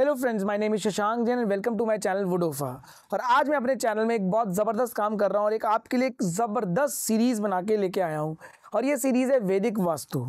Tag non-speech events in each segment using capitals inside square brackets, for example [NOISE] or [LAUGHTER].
Hello friends my name is Shashank Jain and welcome to my channel वुडोफा और आज मैं अपने चैनल में एक बहुत ज़बरदस्त काम कर रहा हूँ और एक आपके लिए एक ज़बरदस्त सीरीज़ बना के लेके आया हूँ और ये सीरीज़ है वैदिक वास्तु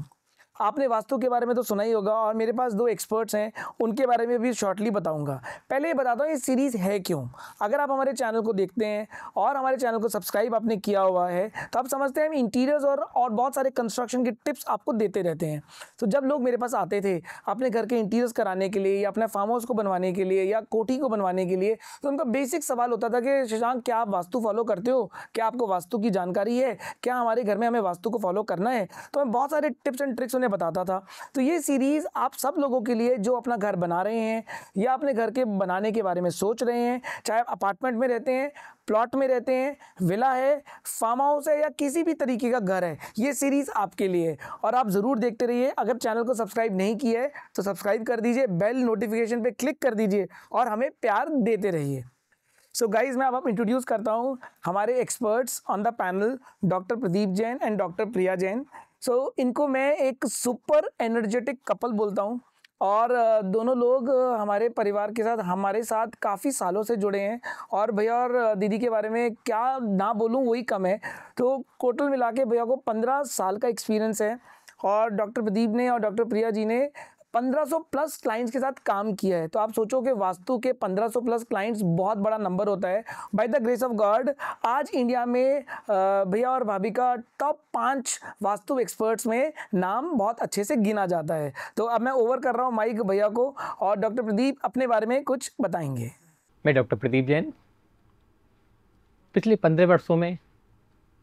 आपने वास्तु के बारे में तो सुना ही होगा और मेरे पास दो एक्सपर्ट्स हैं उनके बारे में भी शॉर्टली बताऊंगा पहले ये बताता हूँ ये सीरीज़ है क्यों अगर आप हमारे चैनल को देखते हैं और हमारे चैनल को सब्सक्राइब आपने किया हुआ है तो आप समझते हैं हम इंटीरियर्स और और बहुत सारे कंस्ट्रक्शन के टिप्स आपको देते रहते हैं तो जब लोग मेरे पास आते थे अपने घर के इंटीरियर्स कराने के लिए या अपने फार्म हाउस को बनवाने के लिए या कोठी को बनवाने के लिए तो उनका बेसिक सवाल होता था कि शशांक क्या आप वास्तु फॉलो करते हो क्या आपको वास्तु की जानकारी है क्या हमारे घर में हमें वास्तु को फॉलो करना है तो मैं बहुत सारे टिप्स एंड ट्रिक्स उन्हें बताता था तो ये सीरीज़ आप सब लोगों के लिए जो अपना घर बना रहे हैं या अपने घर के बनाने के बारे में सोच रहे हैं चाहे अपार्टमेंट में रहते हैं प्लॉट में रहते हैं विला है फार्म हाउस है या किसी भी तरीके का घर है ये सीरीज़ आपके लिए है और आप ज़रूर देखते रहिए अगर चैनल को सब्सक्राइब नहीं किया है तो सब्सक्राइब कर दीजिए बेल नोटिफिकेशन पे क्लिक कर दीजिए और हमें प्यार देते रहिए सो so गाइज मैं अब आप इंट्रोड्यूस करता हूँ हमारे experts on the panel doctor Pradeep Jain and doctor Priya Jain so so, इनको मैं एक सुपर एनर्जेटिक कपल बोलता हूँ और दोनों लोग हमारे परिवार के साथ हमारे साथ काफ़ी सालों से जुड़े हैं और भैया और दीदी के बारे में क्या ना बोलूँ वही कम है तो टोटल मिला के भैया को पंद्रह साल का एक्सपीरियंस है और डॉक्टर प्रदीप ने और डॉक्टर प्रिया जी ने 1500 प्लस क्लाइंट्स के साथ काम किया है तो आप सोचो कि वास्तु के 1500 प्लस क्लाइंट्स बहुत बड़ा नंबर होता है by the grace of God आज इंडिया में भैया और भाभी का टॉप पाँच वास्तु एक्सपर्ट्स में नाम बहुत अच्छे से गिना जाता है तो अब मैं ओवर कर रहा हूँ माइक भैया को और डॉक्टर प्रदीप अपने बारे में कुछ बताएंगे मैं डॉक्टर प्रदीप जैन पिछले पंद्रह वर्षों में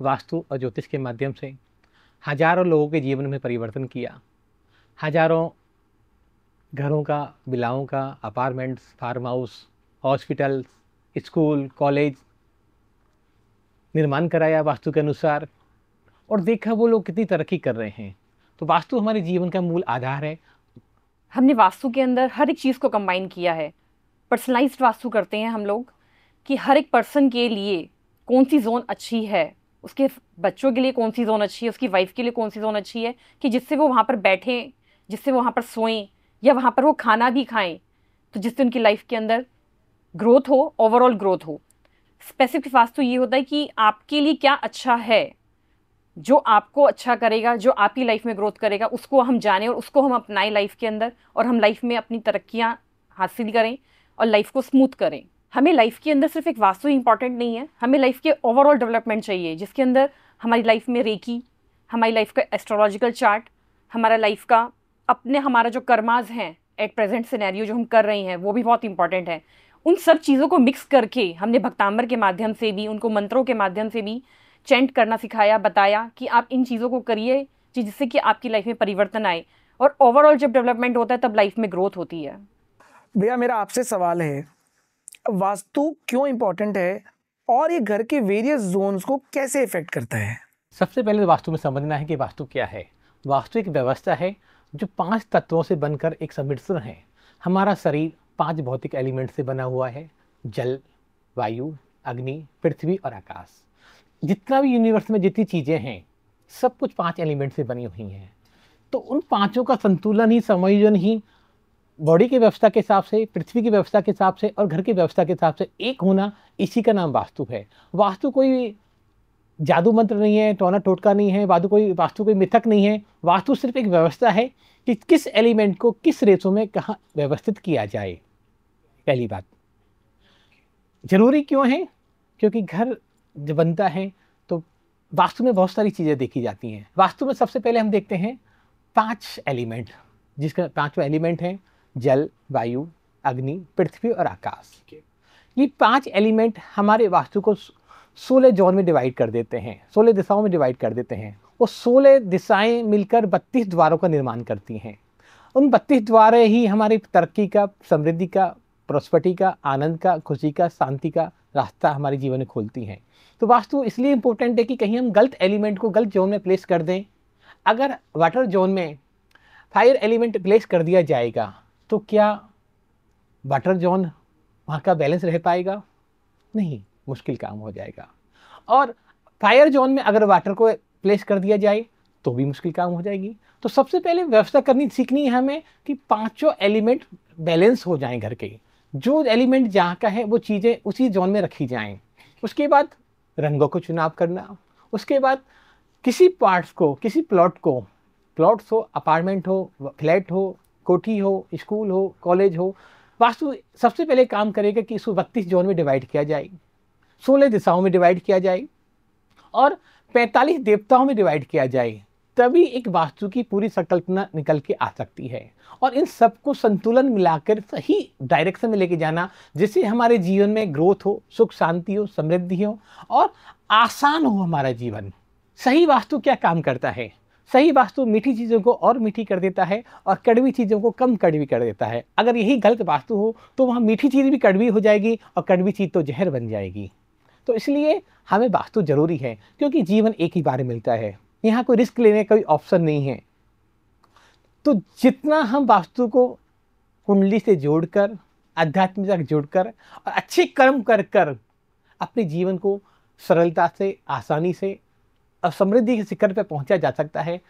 वास्तु और ज्योतिष के माध्यम से हजारों लोगों के जीवन में परिवर्तन किया हजारों घरों का बिलाओं का apartments farm house hospitals school college निर्माण कराया वास्तु के अनुसार और देखा वो लोग कितनी तरक्की कर रहे हैं तो वास्तु हमारे जीवन का मूल आधार है हमने वास्तु के अंदर हर एक चीज़ को कंबाइन किया है पर्सनलाइज वास्तु करते हैं हम लोग कि हर एक पर्सन के लिए कौन सी जोन अच्छी है उसके बच्चों के लिए कौन सी जोन अच्छी है उसकी वाइफ के लिए कौन सी जोन अच्छी है कि जिससे वो वहाँ पर बैठें जिससे वो वहाँ पर सोएं या वहाँ पर वो खाना भी खाएं तो जिससे उनकी लाइफ के अंदर ग्रोथ हो ओवरऑल ग्रोथ हो स्पेसिफिक फास्ट तो ये होता है कि आपके लिए क्या अच्छा है जो आपको अच्छा करेगा जो आपकी लाइफ में ग्रोथ करेगा उसको हम जाने और उसको हम अपनाएं लाइफ के अंदर और हम लाइफ में अपनी तरक्कियाँ हासिल करें और लाइफ को स्मूथ करें हमें लाइफ के अंदर सिर्फ एक वास्तु इंपॉर्टेंट तो नहीं है हमें लाइफ के ओवरऑल डेवलपमेंट चाहिए जिसके अंदर हमारी लाइफ में रेकी हमारी लाइफ का एस्ट्रोलॉजिकल चार्ट हमारा लाइफ का अपने हमारा जो कर्माज हैं एट प्रेजेंट सिनेरियो जो हम कर रहे हैं वो भी बहुत इंपॉर्टेंट है उन सब चीज़ों को मिक्स करके हमने भक्तांबर के माध्यम से भी उनको मंत्रों के माध्यम से भी चेंट करना सिखाया बताया कि आप इन चीज़ों को करिए जिससे कि आपकी लाइफ में परिवर्तन आए और ओवरऑल जब डेवलपमेंट होता है तब लाइफ में ग्रोथ होती है भैया मेरा आपसे सवाल है वास्तु क्यों इम्पोर्टेंट है और ये घर के वेरियस जोन्स को कैसे इफेक्ट करता है सबसे पहले तो वास्तु में समझना है कि वास्तु क्या है वास्तु एक व्यवस्था है जो पांच तत्वों से बनकर एक समिश्र है हमारा शरीर पांच भौतिक एलिमेंट से बना हुआ है जल वायु अग्नि पृथ्वी और आकाश जितना भी यूनिवर्स में जितनी चीज़ें हैं सब कुछ पांच एलिमेंट से बनी हुई हैं तो उन पांचों का संतुलन ही समायोजन ही बॉडी की व्यवस्था के हिसाब से पृथ्वी की व्यवस्था के हिसाब से और घर की व्यवस्था के हिसाब से एक होना इसी का नाम वास्तु है वास्तु कोई जादू मंत्र नहीं है टोना टोटका नहीं है वादू कोई वास्तु कोई मिथक नहीं है वास्तु सिर्फ एक व्यवस्था है कि किस एलिमेंट को किस रेसों में कहाँ व्यवस्थित किया जाए पहली बात ज़रूरी क्यों है क्योंकि घर जब बनता है तो वास्तु में बहुत सारी चीज़ें देखी जाती हैं वास्तु में सबसे पहले हम देखते हैं पांच एलिमेंट जिसका पांचवा एलिमेंट है जल वायु अग्नि पृथ्वी और आकाश ये पांच एलिमेंट हमारे वास्तु को सोलह जोन में डिवाइड कर देते हैं सोलह दिशाओं में डिवाइड कर देते हैं वो सोलह दिशाएं मिलकर बत्तीस द्वारों का निर्माण करती हैं उन बत्तीस द्वारे ही हमारी तरक्की का समृद्धि का प्रॉस्पर्टी का आनंद का खुशी का शांति का रास्ता हमारे जीवन में खोलती हैं तो वास्तु इसलिए इम्पोर्टेंट है कि कहीं हम गलत एलिमेंट को गलत जोन में प्लेस कर दें अगर वाटर जोन में फायर एलिमेंट प्लेस कर दिया जाएगा तो क्या वाटर जोन वहाँ का बैलेंस रह पाएगा नहीं मुश्किल काम हो जाएगा और फायर जोन में अगर वाटर को प्लेस कर दिया जाए तो भी मुश्किल काम हो जाएगी तो सबसे पहले व्यवस्था करनी सीखनी है हमें कि पांचों एलिमेंट बैलेंस हो जाएं घर के जो एलिमेंट जहाँ का है वो चीज़ें उसी जोन में रखी जाएं उसके बाद रंगों को चुनाव करना उसके बाद किसी पार्ट्स को किसी प्लॉट को प्लॉट्स हो अपार्टमेंट हो फ्लैट हो कोठी हो स्कूल हो कॉलेज हो वास्तु सबसे पहले काम करेगा कि इसको बत्तीस जोन में डिवाइड किया जाए सोलह दिशाओं में डिवाइड किया जाए और पैंतालीस देवताओं में डिवाइड किया जाए तभी एक वास्तु की पूरी संकल्पना निकल के आ सकती है और इन सबको संतुलन मिलाकर सही डायरेक्शन में लेके जाना जिससे हमारे जीवन में ग्रोथ हो सुख शांति हो समृद्धि हो और आसान हो हमारा जीवन सही वास्तु क्या काम करता है सही वास्तु मीठी चीज़ों को और मीठी कर देता है और कड़वी चीज़ों को कम कड़वी कर देता है अगर यही गलत वास्तु हो तो वहाँ मीठी चीज़ भी कड़वी हो जाएगी और कड़वी चीज़ तो जहर बन जाएगी तो इसलिए हमें वास्तु तो जरूरी है क्योंकि जीवन एक ही बार मिलता है यहाँ कोई रिस्क लेने का कोई ऑप्शन नहीं है तो जितना हम वास्तु को कुंडली से जोड़कर आध्यात्मिकता जुड़कर और अच्छे कर्म कर कर अपने जीवन को सरलता से आसानी से और समृद्धि के शिखर पर पहुंचा जा सकता है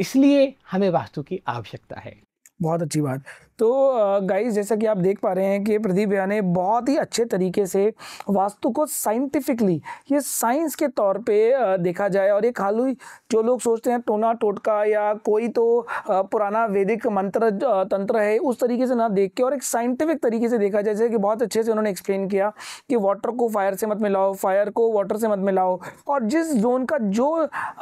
इसलिए हमें वास्तु की आवश्यकता है बहुत अच्छी बात तो गाइस जैसा कि आप देख पा रहे हैं कि प्रदीप भैया ने बहुत ही अच्छे तरीके से वास्तु को साइंटिफिकली ये साइंस के तौर पे देखा जाए और एक खाली जो लोग सोचते हैं टोना टोटका या कोई तो पुराना वैदिक मंत्र तंत्र है उस तरीके से ना देख के और एक साइंटिफिक तरीके से देखा जाए जैसे कि बहुत अच्छे से उन्होंने एक्सप्लेन किया कि वाटर को फायर से मत मिलाओ फायर को वाटर से मत मिलाओ और जिस जोन का जो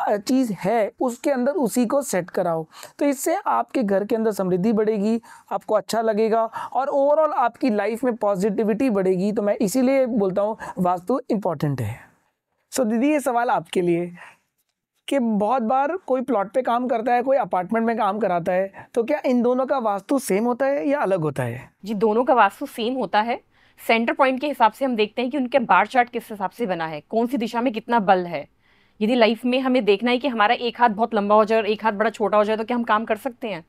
चीज़ है उसके अंदर उसी को सेट कराओ तो इससे आपके घर के अंदर समृद्धि बढ़ेगी आपको अच्छा लगेगा और ओवरऑल आपकी लाइफ में पॉजिटिविटी बढ़ेगी तो मैं इसीलिए बोलता हूँ वास्तु इम्पॉर्टेंट है सो दीदी ये सवाल आपके लिए कि बहुत बार कोई प्लॉट पे काम करता है कोई अपार्टमेंट में काम कराता है तो क्या इन दोनों का वास्तु सेम होता है या अलग होता है जी दोनों का वास्तु सेम होता है सेंटर पॉइंट के हिसाब से हम देखते हैं कि उनके बार चार्ट किस हिसाब से बना है कौन सी दिशा में कितना बल है यदि लाइफ में हमें देखना है कि हमारा एक हाथ बहुत लंबा हो जाए और एक हाथ बड़ा छोटा हो जाए तो क्या हम काम कर सकते हैं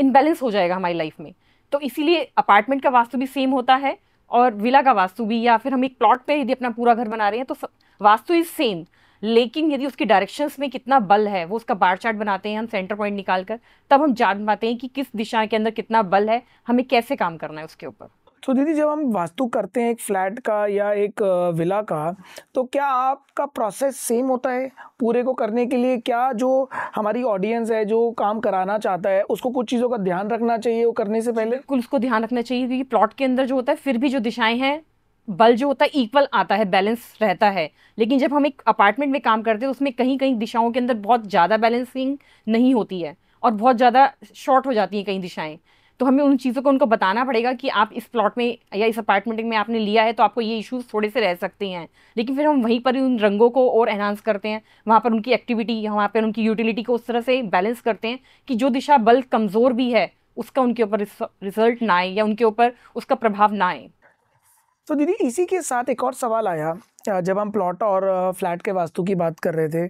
इनबैलेंस हो जाएगा हमारी लाइफ में तो इसीलिए अपार्टमेंट का वास्तु भी सेम होता है और विला का वास्तु भी या फिर हम एक प्लॉट पे यदि अपना पूरा घर बना रहे हैं तो वास्तु इज सेम लेकिन यदि उसके डायरेक्शंस में कितना बल है वो उसका बार चार्ट बनाते हैं हम सेंटर पॉइंट निकाल कर तब हम जान पाते हैं कि किस दिशा के अंदर कितना बल है हमें कैसे काम करना है उसके ऊपर तो दीदी जब हम वास्तु करते हैं एक फ्लैट का या एक विला का तो क्या आपका प्रोसेस सेम होता है पूरे को करने के लिए क्या जो हमारी ऑडियंस है जो काम कराना चाहता है उसको कुछ चीज़ों का ध्यान रखना चाहिए वो करने से पहले बिल्कुल उसको ध्यान रखना चाहिए क्योंकि प्लॉट के अंदर जो होता है फिर भी जो दिशाएं हैं बल जो होता है इक्वल आता है बैलेंस रहता है लेकिन जब हम एक अपार्टमेंट में काम करते हैं उसमें कहीं कहीं दिशाओं के अंदर बहुत ज़्यादा बैलेंसिंग नहीं होती है और बहुत ज़्यादा शॉर्ट हो जाती हैं कई दिशाएं तो हमें उन चीज़ों को उनको बताना पड़ेगा कि आप इस प्लॉट में या इस अपार्टमेंट में आपने लिया है तो आपको ये इशूज़ थोड़े से रह सकते हैं लेकिन फिर हम वहीं पर उन रंगों को और एनहांस करते हैं वहाँ पर उनकी एक्टिविटी वहाँ पर उनकी यूटिलिटी को उस तरह से बैलेंस करते हैं कि जो दिशा बल कमज़ोर भी है उसका उनके ऊपर रिजल्ट ना आए या उनके ऊपर उसका प्रभाव ना आए तो दीदी इसी के साथ एक और सवाल आया जब हम प्लॉट और फ्लैट के वास्तु की बात कर रहे थे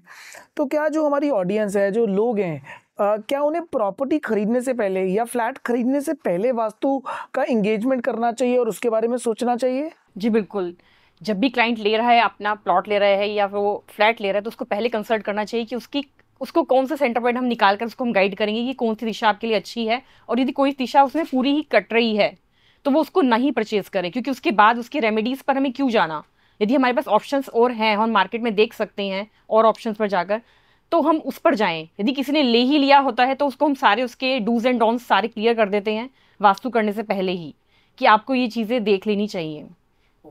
तो क्या जो हमारी ऑडियंस है जो लोग हैं क्या उन्हें प्रॉपर्टी खरीदने से पहले या फ्लैट खरीदने से पहले वास्तु का एंगेजमेंट करना चाहिए और उसके बारे में सोचना चाहिए जी बिल्कुल जब भी क्लाइंट ले रहा है अपना प्लॉट ले रहा है या फिर वो फ्लैट ले रहा है तो उसको पहले कंसल्ट करना चाहिए कि उसकी उसको कौन सा सेंटर पॉइंट हम निकाल कर उसको हम गाइड करेंगे कि कौन सी दिशा आपके लिए अच्छी है और यदि कोई दिशा उसमें पूरी ही कट रही है तो वो उसको नहीं परचेज करें क्योंकि उसके बाद उसके रेमेडीज़ पर हमें क्यों जाना यदि हमारे पास ऑप्शंस और हैं हम मार्केट में देख सकते हैं और ऑप्शंस पर जाकर तो हम उस पर जाएं यदि किसी ने ले ही लिया होता है तो उसको हम सारे उसके डूज एंड डॉन्स सारे क्लियर कर देते हैं वास्तु करने से पहले ही कि आपको ये चीज़ें देख लेनी चाहिए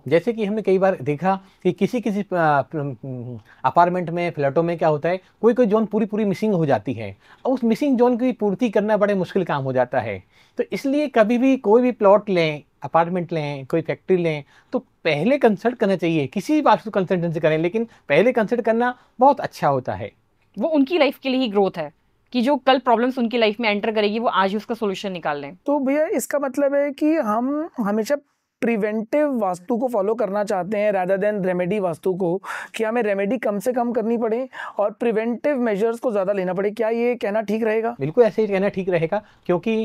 जैसे कि हमने कई बार देखा कि किसी किसी अपार्टमेंट में फ्लैटों में क्या होता है कोई कोई जोन पूरी पूरी मिसिंग हो जाती है और उस मिसिंग जोन की पूर्ति करना बड़े मुश्किल काम हो जाता है तो इसलिए कभी भी कोई भी प्लॉट लें अपार्टमेंट लें कोई फैक्ट्री लें तो पहले कंसल्ट करना चाहिए किसी भी वास्तु कंसल्टेंट से करें लेकिन पहले कंसल्ट करना बहुत अच्छा होता है वो उनकी लाइफ के लिए ही ग्रोथ है कि जो कल प्रॉब्लम्स उनकी लाइफ में एंटर करेगी वो आज ही उसका सोल्यूशन निकाल लें तो भैया इसका मतलब है कि हम हमेशा प्रिवेंटिव वास्तु को फॉलो करना चाहते हैं रादर देन रेमेडी वास्तु को कि हमें रेमेडी कम से कम करनी पड़े और प्रिवेंटिव मेजर्स को ज़्यादा लेना पड़े क्या ये कहना ठीक रहेगा बिल्कुल ऐसे ही कहना ठीक रहेगा क्योंकि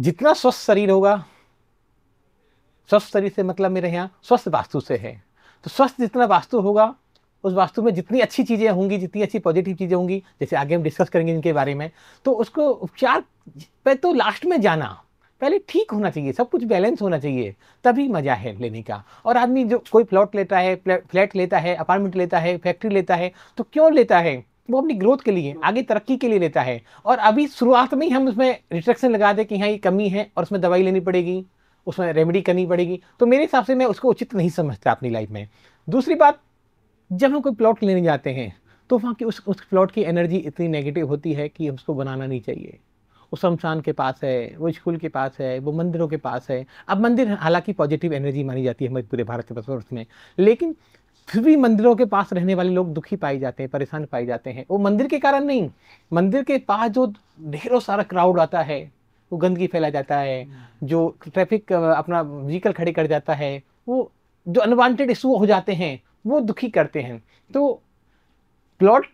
जितना स्वस्थ शरीर होगा स्वस्थ शरीर से मतलब मेरे यहाँ स्वस्थ वास्तु से है तो स्वस्थ जितना वास्तु होगा उस वास्तु में जितनी अच्छी चीज़ें होंगी जितनी अच्छी पॉजिटिव चीज़ें होंगी जैसे आगे हम डिस्कस करेंगे इनके बारे में तो उसको उपचार पे तो लास्ट में जाना पहले ठीक होना चाहिए सब कुछ बैलेंस होना चाहिए तभी मज़ा है लेने का और आदमी जो कोई प्लॉट लेता है फ्लैट लेता है अपार्टमेंट लेता है फैक्ट्री लेता है तो क्यों लेता है वो अपनी ग्रोथ के लिए आगे तरक्की के लिए लेता है और अभी शुरुआत में ही हम उसमें रिस्ट्रिक्शन लगा दें कि हाँ ये कमी है और उसमें दवाई लेनी पड़ेगी उसमें रेमेडी करनी पड़ेगी तो मेरे हिसाब से मैं उसको उचित नहीं समझता अपनी लाइफ में दूसरी बात जब हम कोई प्लॉट लेने जाते हैं तो वहाँ की उस उस प्लॉट की एनर्जी इतनी नेगेटिव होती है कि उसको बनाना नहीं चाहिए वो शमशान के पास है वो स्कूल के पास है वो मंदिरों के पास है अब मंदिर हालांकि पॉजिटिव एनर्जी मानी जाती है हमारे पूरे भारत के में लेकिन फिर भी मंदिरों के पास रहने वाले लोग दुखी पाए जाते हैं परेशान पाए जाते हैं वो मंदिर के कारण नहीं मंदिर के पास जो ढेरों सारा क्राउड आता है वो गंदगी फैला जाता है हम्म। जो ट्रैफिक अपना व्हीकल खड़े कर जाता है वो जो अनवांटेड इशू हो जाते हैं वो दुखी करते हैं तो प्लॉट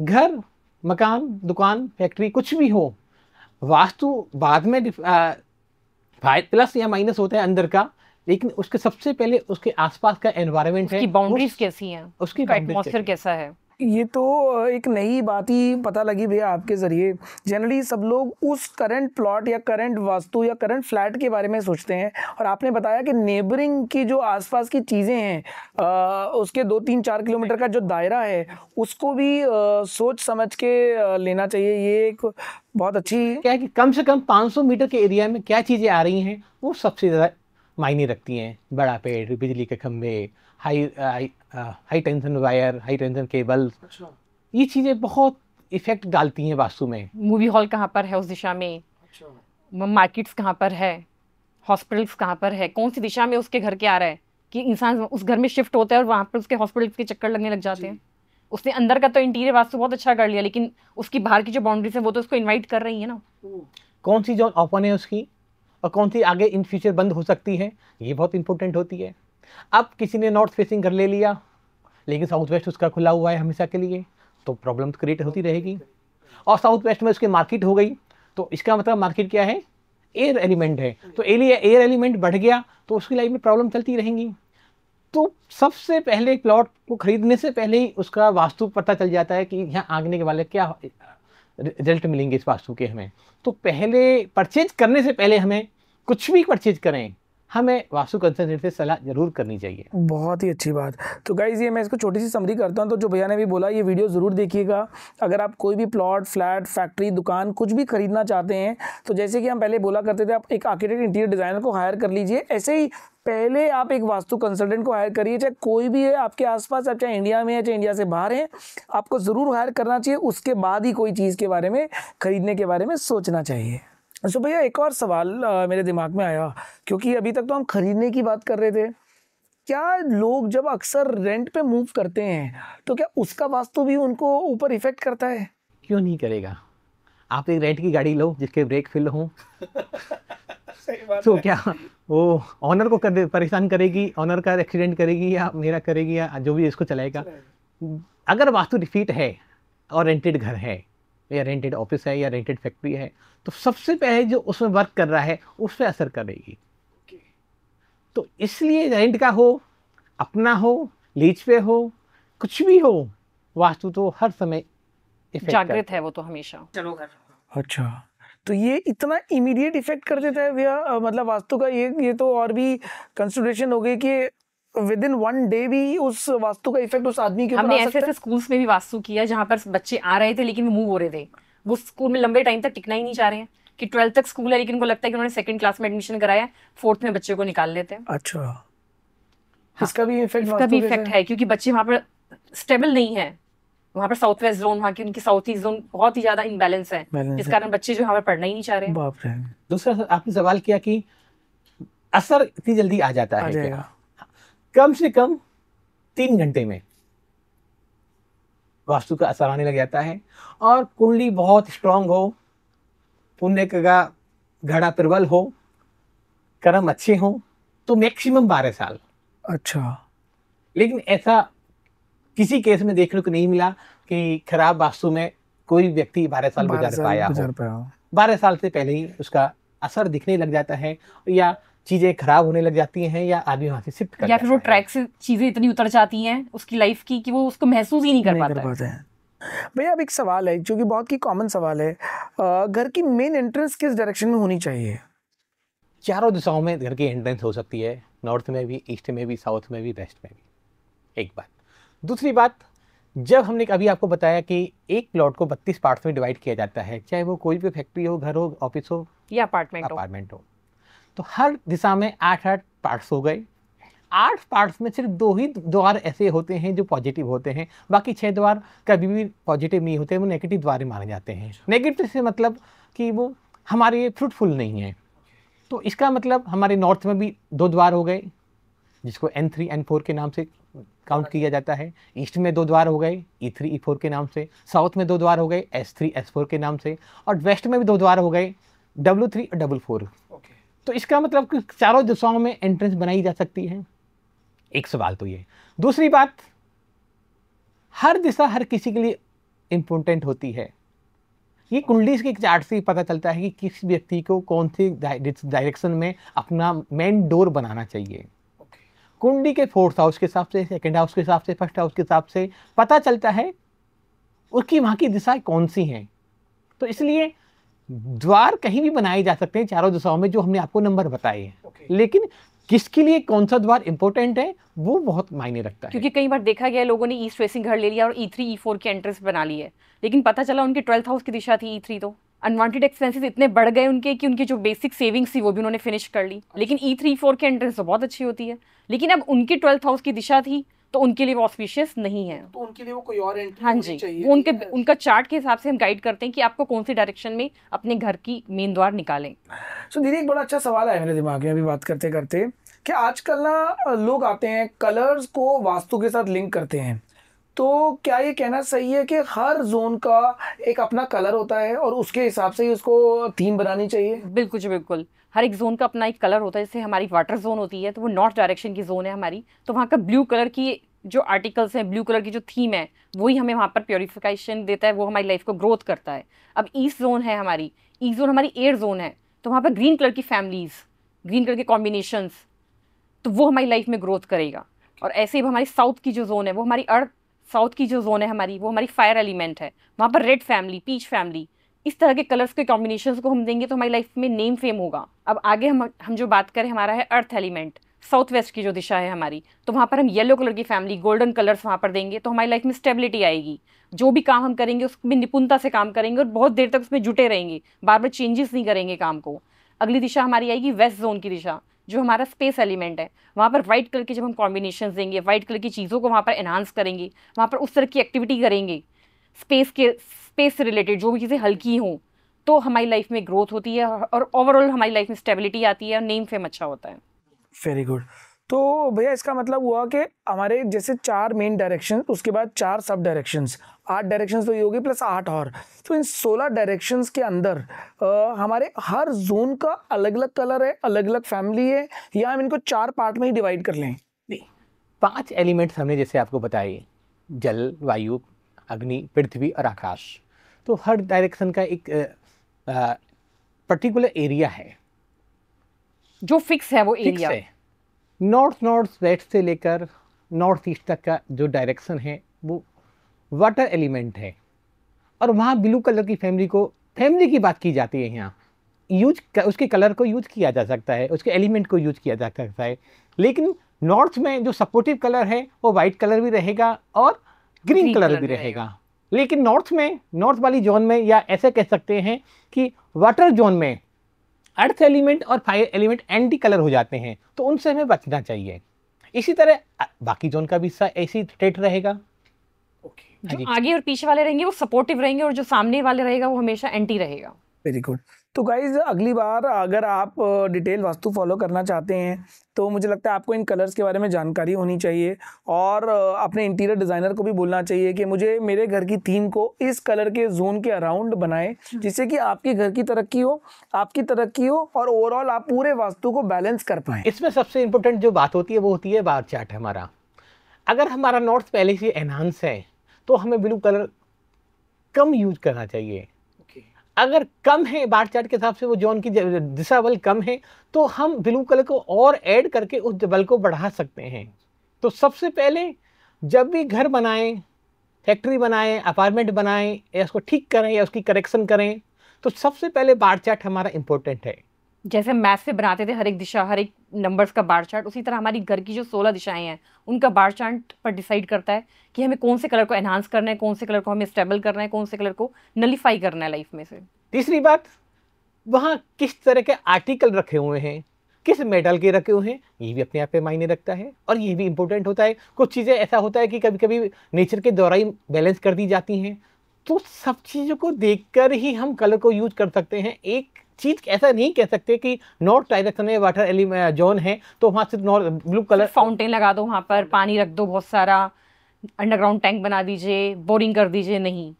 घर मकान दुकान फैक्ट्री कुछ भी हो वास्तु बाद में प्लस या माइनस होता है अंदर का लेकिन उसके सबसे पहले उसके आसपास का एनवायरनमेंट है बाउंड्रीज कैसी हैं उसकी एटमोसफेयर कैसा है ये तो एक नई बात ही पता लगी भैया आपके ज़रिए जनरली सब लोग उस करंट प्लॉट या करंट वास्तु या करंट फ्लैट के बारे में सोचते हैं और आपने बताया कि नेबरिंग की जो आसपास की चीज़ें हैं उसके दो तीन चार किलोमीटर का जो दायरा है उसको भी आ, सोच समझ के लेना चाहिए ये एक बहुत अच्छी क्या है कि कम से कम 500 मीटर के एरिया में क्या चीज़ें आ रही हैं वो सबसे ज़्यादा मायने रखती हैं बड़ा पेड़ बिजली के खम्भे high high tension wire high tension cable ये चीज़ें बहुत इफेक्ट डालती हैं वास्तु में मूवी हॉल कहाँ पर है उस दिशा में अच्छा। मार्केट्स कहाँ पर है हॉस्पिटल्स कहाँ पर है कौन सी दिशा में उसके घर के आ रहा है कि इंसान उस घर में शिफ्ट होता है और वहाँ पर उसके हॉस्पिटल्स के चक्कर लगने लग जाते हैं उसने अंदर का तो इंटीरियर वास्तु बहुत अच्छा कर लिया लेकिन उसकी बाहर की जो बाउंड्रीज है वो तो उसको इन्वाइट कर रही है ना कौन सी जो ओपन है उसकी और कौन सी आगे इन फ्यूचर बंद हो सकती है ये बहुत इंपॉर्टेंट होती है अब किसी ने नॉर्थ फेसिंग घर ले लिया लेकिन साउथ वेस्ट उसका खुला हुआ है हमेशा के लिए तो प्रॉब्लम तो क्रिएट होती रहेगी और साउथ वेस्ट में उसकी मार्केट हो गई तो इसका मतलब मार्केट क्या है एयर एलिमेंट है तो एयर एलिमेंट बढ़ गया तो उसकी लाइफ में प्रॉब्लम चलती रहेंगी तो सबसे पहले प्लॉट को खरीदने से पहले ही उसका वास्तु पता चल जाता है कि यहाँ आगने के वाले क्या रिजल्ट मिलेंगे इस वास्तु के हमें तो पहले परचेज करने से पहले हमें कुछ भी परचेज करें हमें वास्तु कंसल्टेंट से सलाह जरूर करनी चाहिए बहुत ही अच्छी बात तो गाइज ये मैं इसको छोटी सी समरी करता हूँ तो जो भैया ने भी बोला ये वीडियो ज़रूर देखिएगा अगर आप कोई भी प्लॉट फ्लैट फैक्ट्री दुकान कुछ भी खरीदना चाहते हैं तो जैसे कि हम पहले बोला करते थे आप एक आर्किटेक्ट इंटीरियर डिज़ाइनर को हायर कर लीजिए ऐसे ही पहले आप एक वास्तु कंसल्टेंट को हायर करिए चाहे कोई भी है आपके आसपास आप चाहे इंडिया में है चाहे इंडिया से बाहर हैं आपको ज़रूर हायर करना चाहिए उसके बाद ही कोई चीज़ के बारे में ख़रीदने के बारे में सोचना चाहिए अच्छा भैया एक और सवाल आ, मेरे दिमाग में आया क्योंकि अभी तक तो हम खरीदने की बात कर रहे थे क्या लोग जब अक्सर रेंट पे मूव करते हैं तो क्या उसका वास्तु भी उनको ऊपर इफेक्ट करता है क्यों नहीं करेगा आप एक रेंट की गाड़ी लो जिसके ब्रेक फिल हों [LAUGHS] तो क्या वो ऑनर को कर परेशान करेगी ऑनर का एक्सीडेंट करेगी या मेरा करेगी या जो भी इसको चलाएगा अगर वास्तु रिफीट है और रेंटेड घर है या रेंटेड ऑफिस है या रेंटेड फैक्ट्री है तो सबसे पहले जो उसमें वर्क कर रहा है उस पर असर करेगी तो इसलिए रेंट का हो अपना हो लीज पे हो कुछ भी हो वास्तु तो हर समय जागृत है वो तो हमेशा चलो घर अच्छा तो ये इतना इमीडिएट इफेक्ट कर देता है भैया मतलब वास्तु का ये ये तो और भी कंसिडरेशन हो गई कि विद इन वन डे भी उस वास्तु का इफेक्ट उस आदमी के हमने ऐसे ऐसे स्कूल्स में भी वास्तु किया जहाँ पर बच्चे आ रहे थे लेकिन मूव हो रहे थे वो स्कूल में लंबे टाइम तक टिकना ही नहीं चाह रहे हैं कि ट्वेल्थ तक स्कूल है लेकिन उनको लगता है कि उन्होंने सेकंड क्लास में एडमिशन कराया फोर्थ में बच्चे को निकाल लेते हैं अच्छा हाँ, इसका भी इफेक्ट इसका भी इफेक्ट है क्योंकि बच्चे वहाँ पर स्टेबल नहीं है वहाँ पर साउथ वेस्ट जोन वहाँ की उनकी साउथ ईस्ट जोन बहुत ही ज्यादा इम्बेलेंस है जिस कारण बच्चे जो वहाँ पर पढ़ना ही नहीं चाह रहे हैं दूसरा आपने सवाल किया कि असर इतनी जल्दी आ जाता है कम से कम तीन घंटे में वास्तु का असर आने लग जाता है और कुंडली बहुत स्ट्रांग हो पुण्य का घड़ा प्रबल हो कर्म अच्छे हो तो मैक्सिमम बारह साल अच्छा लेकिन ऐसा किसी केस में देखने को नहीं मिला कि खराब वास्तु में कोई व्यक्ति बारह साल गुजर पाया, बारह साल से पहले ही उसका असर दिखने लग जाता है या चीज़ें खराब होने लग जाती हैं या आदमी वहां से शिफ्ट कर या फिर वो ट्रैक से चीज़ें इतनी उतर जाती हैं उसकी लाइफ की कि वो उसको महसूस ही नहीं कर पाता पाते हैं भैया अब एक सवाल है जो कि बहुत ही कॉमन सवाल है घर की मेन एंट्रेंस किस डायरेक्शन में होनी चाहिए चारों दिशाओं में घर की एंट्रेंस हो सकती है नॉर्थ में भी ईस्ट में भी साउथ में भी वेस्ट में भी एक बात दूसरी बात जब हमने अभी आपको बताया कि एक प्लॉट को 32 पार्ट्स में डिवाइड किया जाता है चाहे वो कोई भी फैक्ट्री हो घर हो ऑफिस हो या अपार्टमेंट अपार्टमेंट हो तो हर दिशा में आठ आठ पार्ट्स हो गए आठ पार्ट्स में सिर्फ दो ही द्वार ऐसे होते हैं जो पॉजिटिव होते हैं बाकी छह द्वार कभी भी पॉजिटिव नहीं होते वो नेगेटिव द्वार ही माने जाते हैं नेगेटिव अच्छा। से मतलब कि वो हमारे लिए फ्रूटफुल नहीं है तो इसका मतलब हमारे नॉर्थ में भी दो द्वार हो गए जिसको एन थ्री एन फोर के नाम से काउंट किया जाता है ईस्ट में दो द्वार हो गए ई थ्री ई फोर के नाम से साउथ में दो द्वार हो गए एस थ्री एस फोर के नाम से और वेस्ट में भी दो द्वार हो गए डब्लू थ्री और डबल फोर तो इसका मतलब कि चारों दिशाओं में एंट्रेंस बनाई जा सकती है एक सवाल तो ये दूसरी बात हर दिशा हर किसी के लिए इम्पोर्टेंट होती है ये कुंडली के चार्ट से पता चलता है कि किस व्यक्ति को कौन से डायरेक्शन में अपना मेन डोर बनाना चाहिए कुंडली के फोर्थ हाउस के हिसाब से सेकेंड हाउस के हिसाब से फर्स्ट हाउस के हिसाब से पता चलता है उसकी वहाँ की दिशा कौन सी हैं तो इसलिए द्वार कहीं भी बनाए जा सकते हैं चारों दिशाओं में जो हमने आपको नंबर बताए हैं okay. लेकिन किसके लिए कौन सा द्वार इंपॉर्टेंट है वो बहुत मायने रखता है क्योंकि कई बार देखा गया लोगों ने ईस्ट फेसिंग घर ले लिया और ई थ्री ई फोर की एंट्रेंस बना ली है लेकिन पता चला उनके ट्वेल्थ हाउस की दिशा थी ई e थ्री तो अनवांटेड एक्सपेंसेस इतने बढ़ गए उनके कि उनकी जो बेसिक सेविंग्स थी वो भी उन्होंने फिनिश कर ली लेकिन ई थ्री फोर की एंट्रेंस तो बहुत अच्छी होती है लेकिन अब उनकी ट्वेल्थ हाउस की दिशा थी तो उनके लिए वो ऑस्पिशियस नहीं है तो उनके लिए वो कोई और एंट्री हाँ जी चाहिए वो उनके उनका चार्ट के हिसाब से हम गाइड करते हैं कि आपको कौन सी डायरेक्शन में अपने घर की मेन द्वार निकालें सो दीदी एक बड़ा अच्छा सवाल आया मेरे दिमाग में अभी बात करते करते कि आजकल ना लोग आते हैं कलर्स को वास्तु के साथ लिंक करते हैं तो क्या ये कहना सही है कि हर जोन का एक अपना कलर होता है और उसके हिसाब से ही उसको थीम बनानी चाहिए बिल्कुल जी बिल्कुल हर एक जोन का अपना एक कलर होता है जैसे हमारी वाटर जोन होती है तो वो नॉर्थ डायरेक्शन की जोन है हमारी तो वहाँ का ब्लू कलर की जो आर्टिकल्स हैं ब्लू कलर की जो थीम है वही हमें वहाँ पर प्योरिफिकेशन देता है वो हमारी लाइफ को ग्रोथ करता है अब ईस्ट जोन है हमारी ईस्ट जोन हमारी एयर जोन है तो वहाँ पर ग्रीन कलर की फैमिलीज़ ग्रीन कलर के कॉम्बिनेशंस तो वो हमारी लाइफ में ग्रोथ करेगा और ऐसे ही हमारी साउथ की जो जोन है वो हमारी अर्थ साउथ की जो जोन है हमारी वो हमारी फायर एलिमेंट है वहाँ पर रेड फैमिली पीच फैमिली इस तरह के कलर्स के कॉम्बिनेशन को हम देंगे तो हमारी लाइफ में नेम फेम होगा अब आगे हम हम जो बात करें हमारा है अर्थ एलिमेंट साउथ वेस्ट की जो दिशा है हमारी तो वहाँ पर हम येलो कलर की फैमिली गोल्डन कलर्स वहाँ पर देंगे तो हमारी लाइफ में स्टेबिलिटी आएगी जो भी काम हम करेंगे उसमें निपुणता से काम करेंगे और बहुत देर तक उसमें जुटे रहेंगे बार बार चेंजेस नहीं करेंगे काम को अगली दिशा हमारी आएगी वेस्ट जोन की दिशा जो हमारा स्पेस एलिमेंट है वहाँ पर वाइट कलर के जब हम कॉम्बिनेशन देंगे वाइट कलर की चीज़ों को वहाँ पर एनहांस करेंगे वहाँ पर उस तरह की एक्टिविटी करेंगे स्पेस के स्पेस से रिलेटेड जो भी चीज़ें हल्की हों तो हमारी लाइफ में ग्रोथ होती है और ओवरऑल हमारी लाइफ में स्टेबिलिटी आती है और नेम फेम अच्छा होता है वेरी गुड तो भैया इसका मतलब हुआ कि हमारे जैसे चार मेन डायरेक्शन उसके बाद चार सब डायरेक्शंस आठ डायरेक्शंस तो ये होगी प्लस आठ और तो इन सोलह डायरेक्शंस के अंदर आ, हमारे हर जोन का अलग अलग कलर है अलग अलग फैमिली है या हम इनको चार पार्ट में ही डिवाइड कर लें नहीं पांच एलिमेंट्स हमने जैसे आपको बताए जल वायु अग्नि पृथ्वी और आकाश तो हर डायरेक्शन का एक पर्टिकुलर एरिया है जो फिक्स है वो एरिया नॉर्थ नॉर्थ वेस्ट से लेकर नॉर्थ ईस्ट तक का जो डायरेक्शन है वो वाटर एलिमेंट है और वहाँ ब्लू कलर की फैमिली को फैमिली की बात की जाती है यहाँ यूज उसके कलर को यूज किया जा सकता है उसके एलिमेंट को यूज किया जा सकता है लेकिन नॉर्थ में जो सपोर्टिव कलर है वो वाइट कलर भी रहेगा और ग्रीन कलर भी रहेगा लेकिन नॉर्थ में नॉर्थ वाली जोन में या ऐसे कह सकते हैं कि वाटर जोन में अर्थ एलिमेंट और फायर एलिमेंट एंटी कलर हो जाते हैं तो उनसे हमें बचना चाहिए इसी तरह बाकी जोन का भी हिस्सा ऐसी स्ट्रेट रहेगा हाँ जो आगे और पीछे वाले रहेंगे वो सपोर्टिव रहेंगे और जो सामने वाले रहेगा वो हमेशा एंटी रहेगा वेरी गुड तो गाइज अगली बार अगर आप डिटेल वास्तु फॉलो करना चाहते हैं तो मुझे लगता है आपको इन कलर्स के बारे में जानकारी होनी चाहिए और अपने इंटीरियर डिज़ाइनर को भी बोलना चाहिए कि मुझे मेरे घर की थीम को इस कलर के जोन के अराउंड बनाए हम्म। जिससे कि आपके घर की तरक्की हो आपकी तरक्की हो और ओवरऑल आप पूरे वास्तु को बैलेंस कर पाएँ इसमें सबसे इम्पोर्टेंट जो बात होती है वो होती है बार चार्ट हमारा अगर हमारा नॉर्थ पहले से एनहांस है तो हमें ब्लू कलर कम यूज करना चाहिए अगर कम है बार चार्ट के हिसाब से वो जोन की दिशा बल कम है तो हम ब्लू कलर को और ऐड करके उस बल को बढ़ा सकते हैं तो सबसे पहले जब भी घर बनाएं फैक्ट्री बनाएं अपार्टमेंट बनाएं या उसको ठीक करें या उसकी करेक्शन करें तो सबसे पहले बार चार्ट हमारा इम्पोर्टेंट है जैसे मैथ से बनाते थे हर एक दिशा हर एक नंबर्स का बार चार्ट उसी तरह हमारी घर की जो सोलह दिशाएं हैं उनका बार चार्ट पर डिसाइड करता है कि हमें कौन से कलर को एनहांस करना है कौन से कलर को हमें स्टेबल करना है कौन से कलर को नलीफाई करना है लाइफ में से तीसरी बात वहाँ किस तरह के आर्टिकल रखे हुए हैं किस मेटल के रखे हुए हैं ये भी अपने आप पे मायने रखता है और ये भी इंपॉर्टेंट होता है कुछ चीज़ें ऐसा होता है कि कभी कभी नेचर के द्वारा ही बैलेंस कर दी जाती हैं तो सब चीज़ों को देखकर ही हम कलर को यूज कर सकते हैं एक चीज ऐसा नहीं कह सकते कि नॉर्थ डायरेक्शन में वाटर एलिमेंट जोन है तो वहाँ सिर्फ नॉर्थ ब्लू कलर फाउंटेन लगा दो वहाँ पर पानी रख दो बहुत सारा अंडरग्राउंड टैंक बना दीजिए बोरिंग कर दीजिए नहीं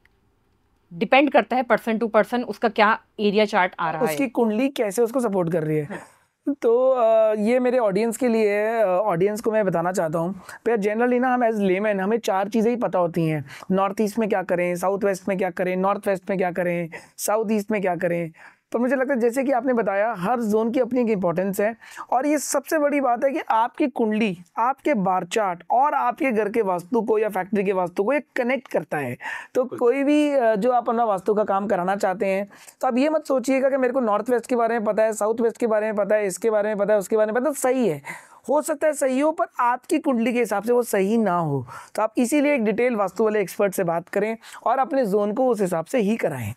डिपेंड करता है पर्सन टू पर्सन उसका क्या एरिया चार्ट आ रहा उसकी है उसकी कुंडली कैसे उसको सपोर्ट कर रही है तो ये मेरे ऑडियंस के लिए ऑडियंस को मैं बताना चाहता हूँ पर जनरली ना हम एज लेमैन हमें चार चीज़ें ही पता होती हैं नॉर्थ ईस्ट में क्या करें साउथ वेस्ट में क्या करें नॉर्थ वेस्ट में क्या करें साउथ ईस्ट में क्या करें तो मुझे लगता है जैसे कि आपने बताया हर जोन की अपनी एक इंपॉर्टेंस है और ये सबसे बड़ी बात है कि आपकी कुंडली आपके बार चार्ट और आपके घर के वास्तु को या फैक्ट्री के वास्तु को ये कनेक्ट करता है तो कोई भी जो आप अपना वास्तु का काम कराना चाहते हैं तो आप ये मत सोचिएगा कि मेरे को नॉर्थ वेस्ट के बारे में पता है साउथ वेस्ट के बारे में पता है इसके बारे में पता है उसके बारे में पता है सही है हो सकता है सही हो पर आपकी कुंडली के हिसाब से वो सही ना हो तो आप इसीलिए एक डिटेल वास्तु वाले एक्सपर्ट से बात करें और अपने जोन को उस हिसाब से ही कराएं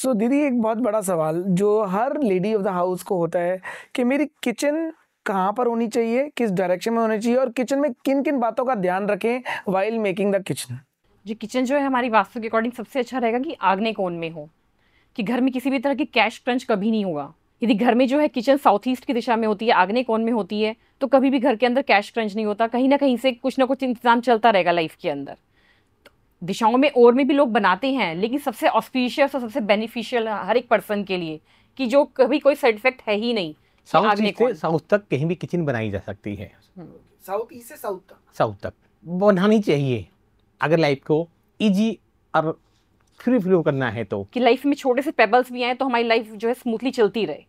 सो so, दीदी एक बहुत बड़ा सवाल जो हर लेडी ऑफ द हाउस को होता है कि मेरी किचन कहाँ पर होनी चाहिए किस डायरेक्शन में होनी चाहिए और किचन में किन किन बातों का ध्यान रखें वाइल मेकिंग द किचन जी किचन जो है हमारी वास्तु के अकॉर्डिंग सबसे अच्छा रहेगा कि आगने कोन में हो कि घर में किसी भी तरह की कैश क्रंच कभी नहीं होगा यदि घर में जो है किचन साउथ ईस्ट की दिशा में होती है आगने कोन में होती है तो कभी भी घर के अंदर कैश क्रंच नहीं होता कहीं ना कहीं से कुछ ना कुछ इंतजाम चलता रहेगा लाइफ के अंदर दिशाओं में और में भी लोग बनाते हैं लेकिन सबसे ऑस्पिशियस और सबसे बेनिफिशियल हर एक पर्सन के लिए कि जो कभी कोई साइड इफेक्ट है ही नहीं साउथ साउथ तक कहीं भी किचन बनाई जा सकती है साउथ hmm. ईस्ट से साउथ तक साउथ तक बनानी चाहिए अगर लाइफ को इजी और फ्री फ्लो करना है तो कि लाइफ में छोटे से पेबल्स भी आए तो हमारी लाइफ जो है स्मूथली चलती रहे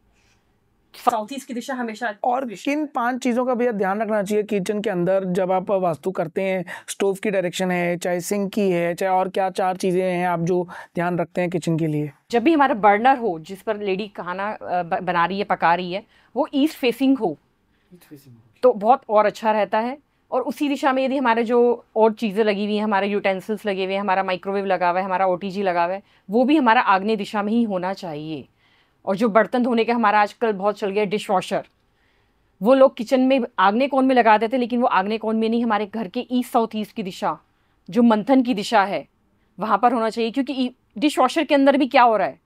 साउथ ईस्ट की दिशा हमेशा और इन पांच चीज़ों का भैया ध्यान रखना चाहिए किचन के अंदर जब आप वास्तु करते हैं स्टोव की डायरेक्शन है चाहे सिंक की है चाहे और क्या चार चीज़ें हैं आप जो ध्यान रखते हैं किचन के लिए जब भी हमारा बर्नर हो जिस पर लेडी खाना बना रही है पका रही है वो ईस्ट फेसिंग हो तो बहुत और अच्छा रहता है और उसी दिशा में यदि हमारे जो और चीज़ें लगी हुई हैं हमारे यूटेंसिल्स लगे हुए हैं हमारा माइक्रोवेव लगा हुआ है हमारा ओ लगा हुआ है वो भी हमारा आग्नेय दिशा में ही होना चाहिए और जो बर्तन धोने का हमारा आजकल बहुत चल गया डिश वॉशर वो लोग किचन में आगने कौन में लगाते थे लेकिन वो आगने कौन में नहीं हमारे घर के ईस्ट साउथ ईस्ट की दिशा जो मंथन की दिशा है वहाँ पर होना चाहिए क्योंकि डिश वॉशर के अंदर भी क्या हो रहा है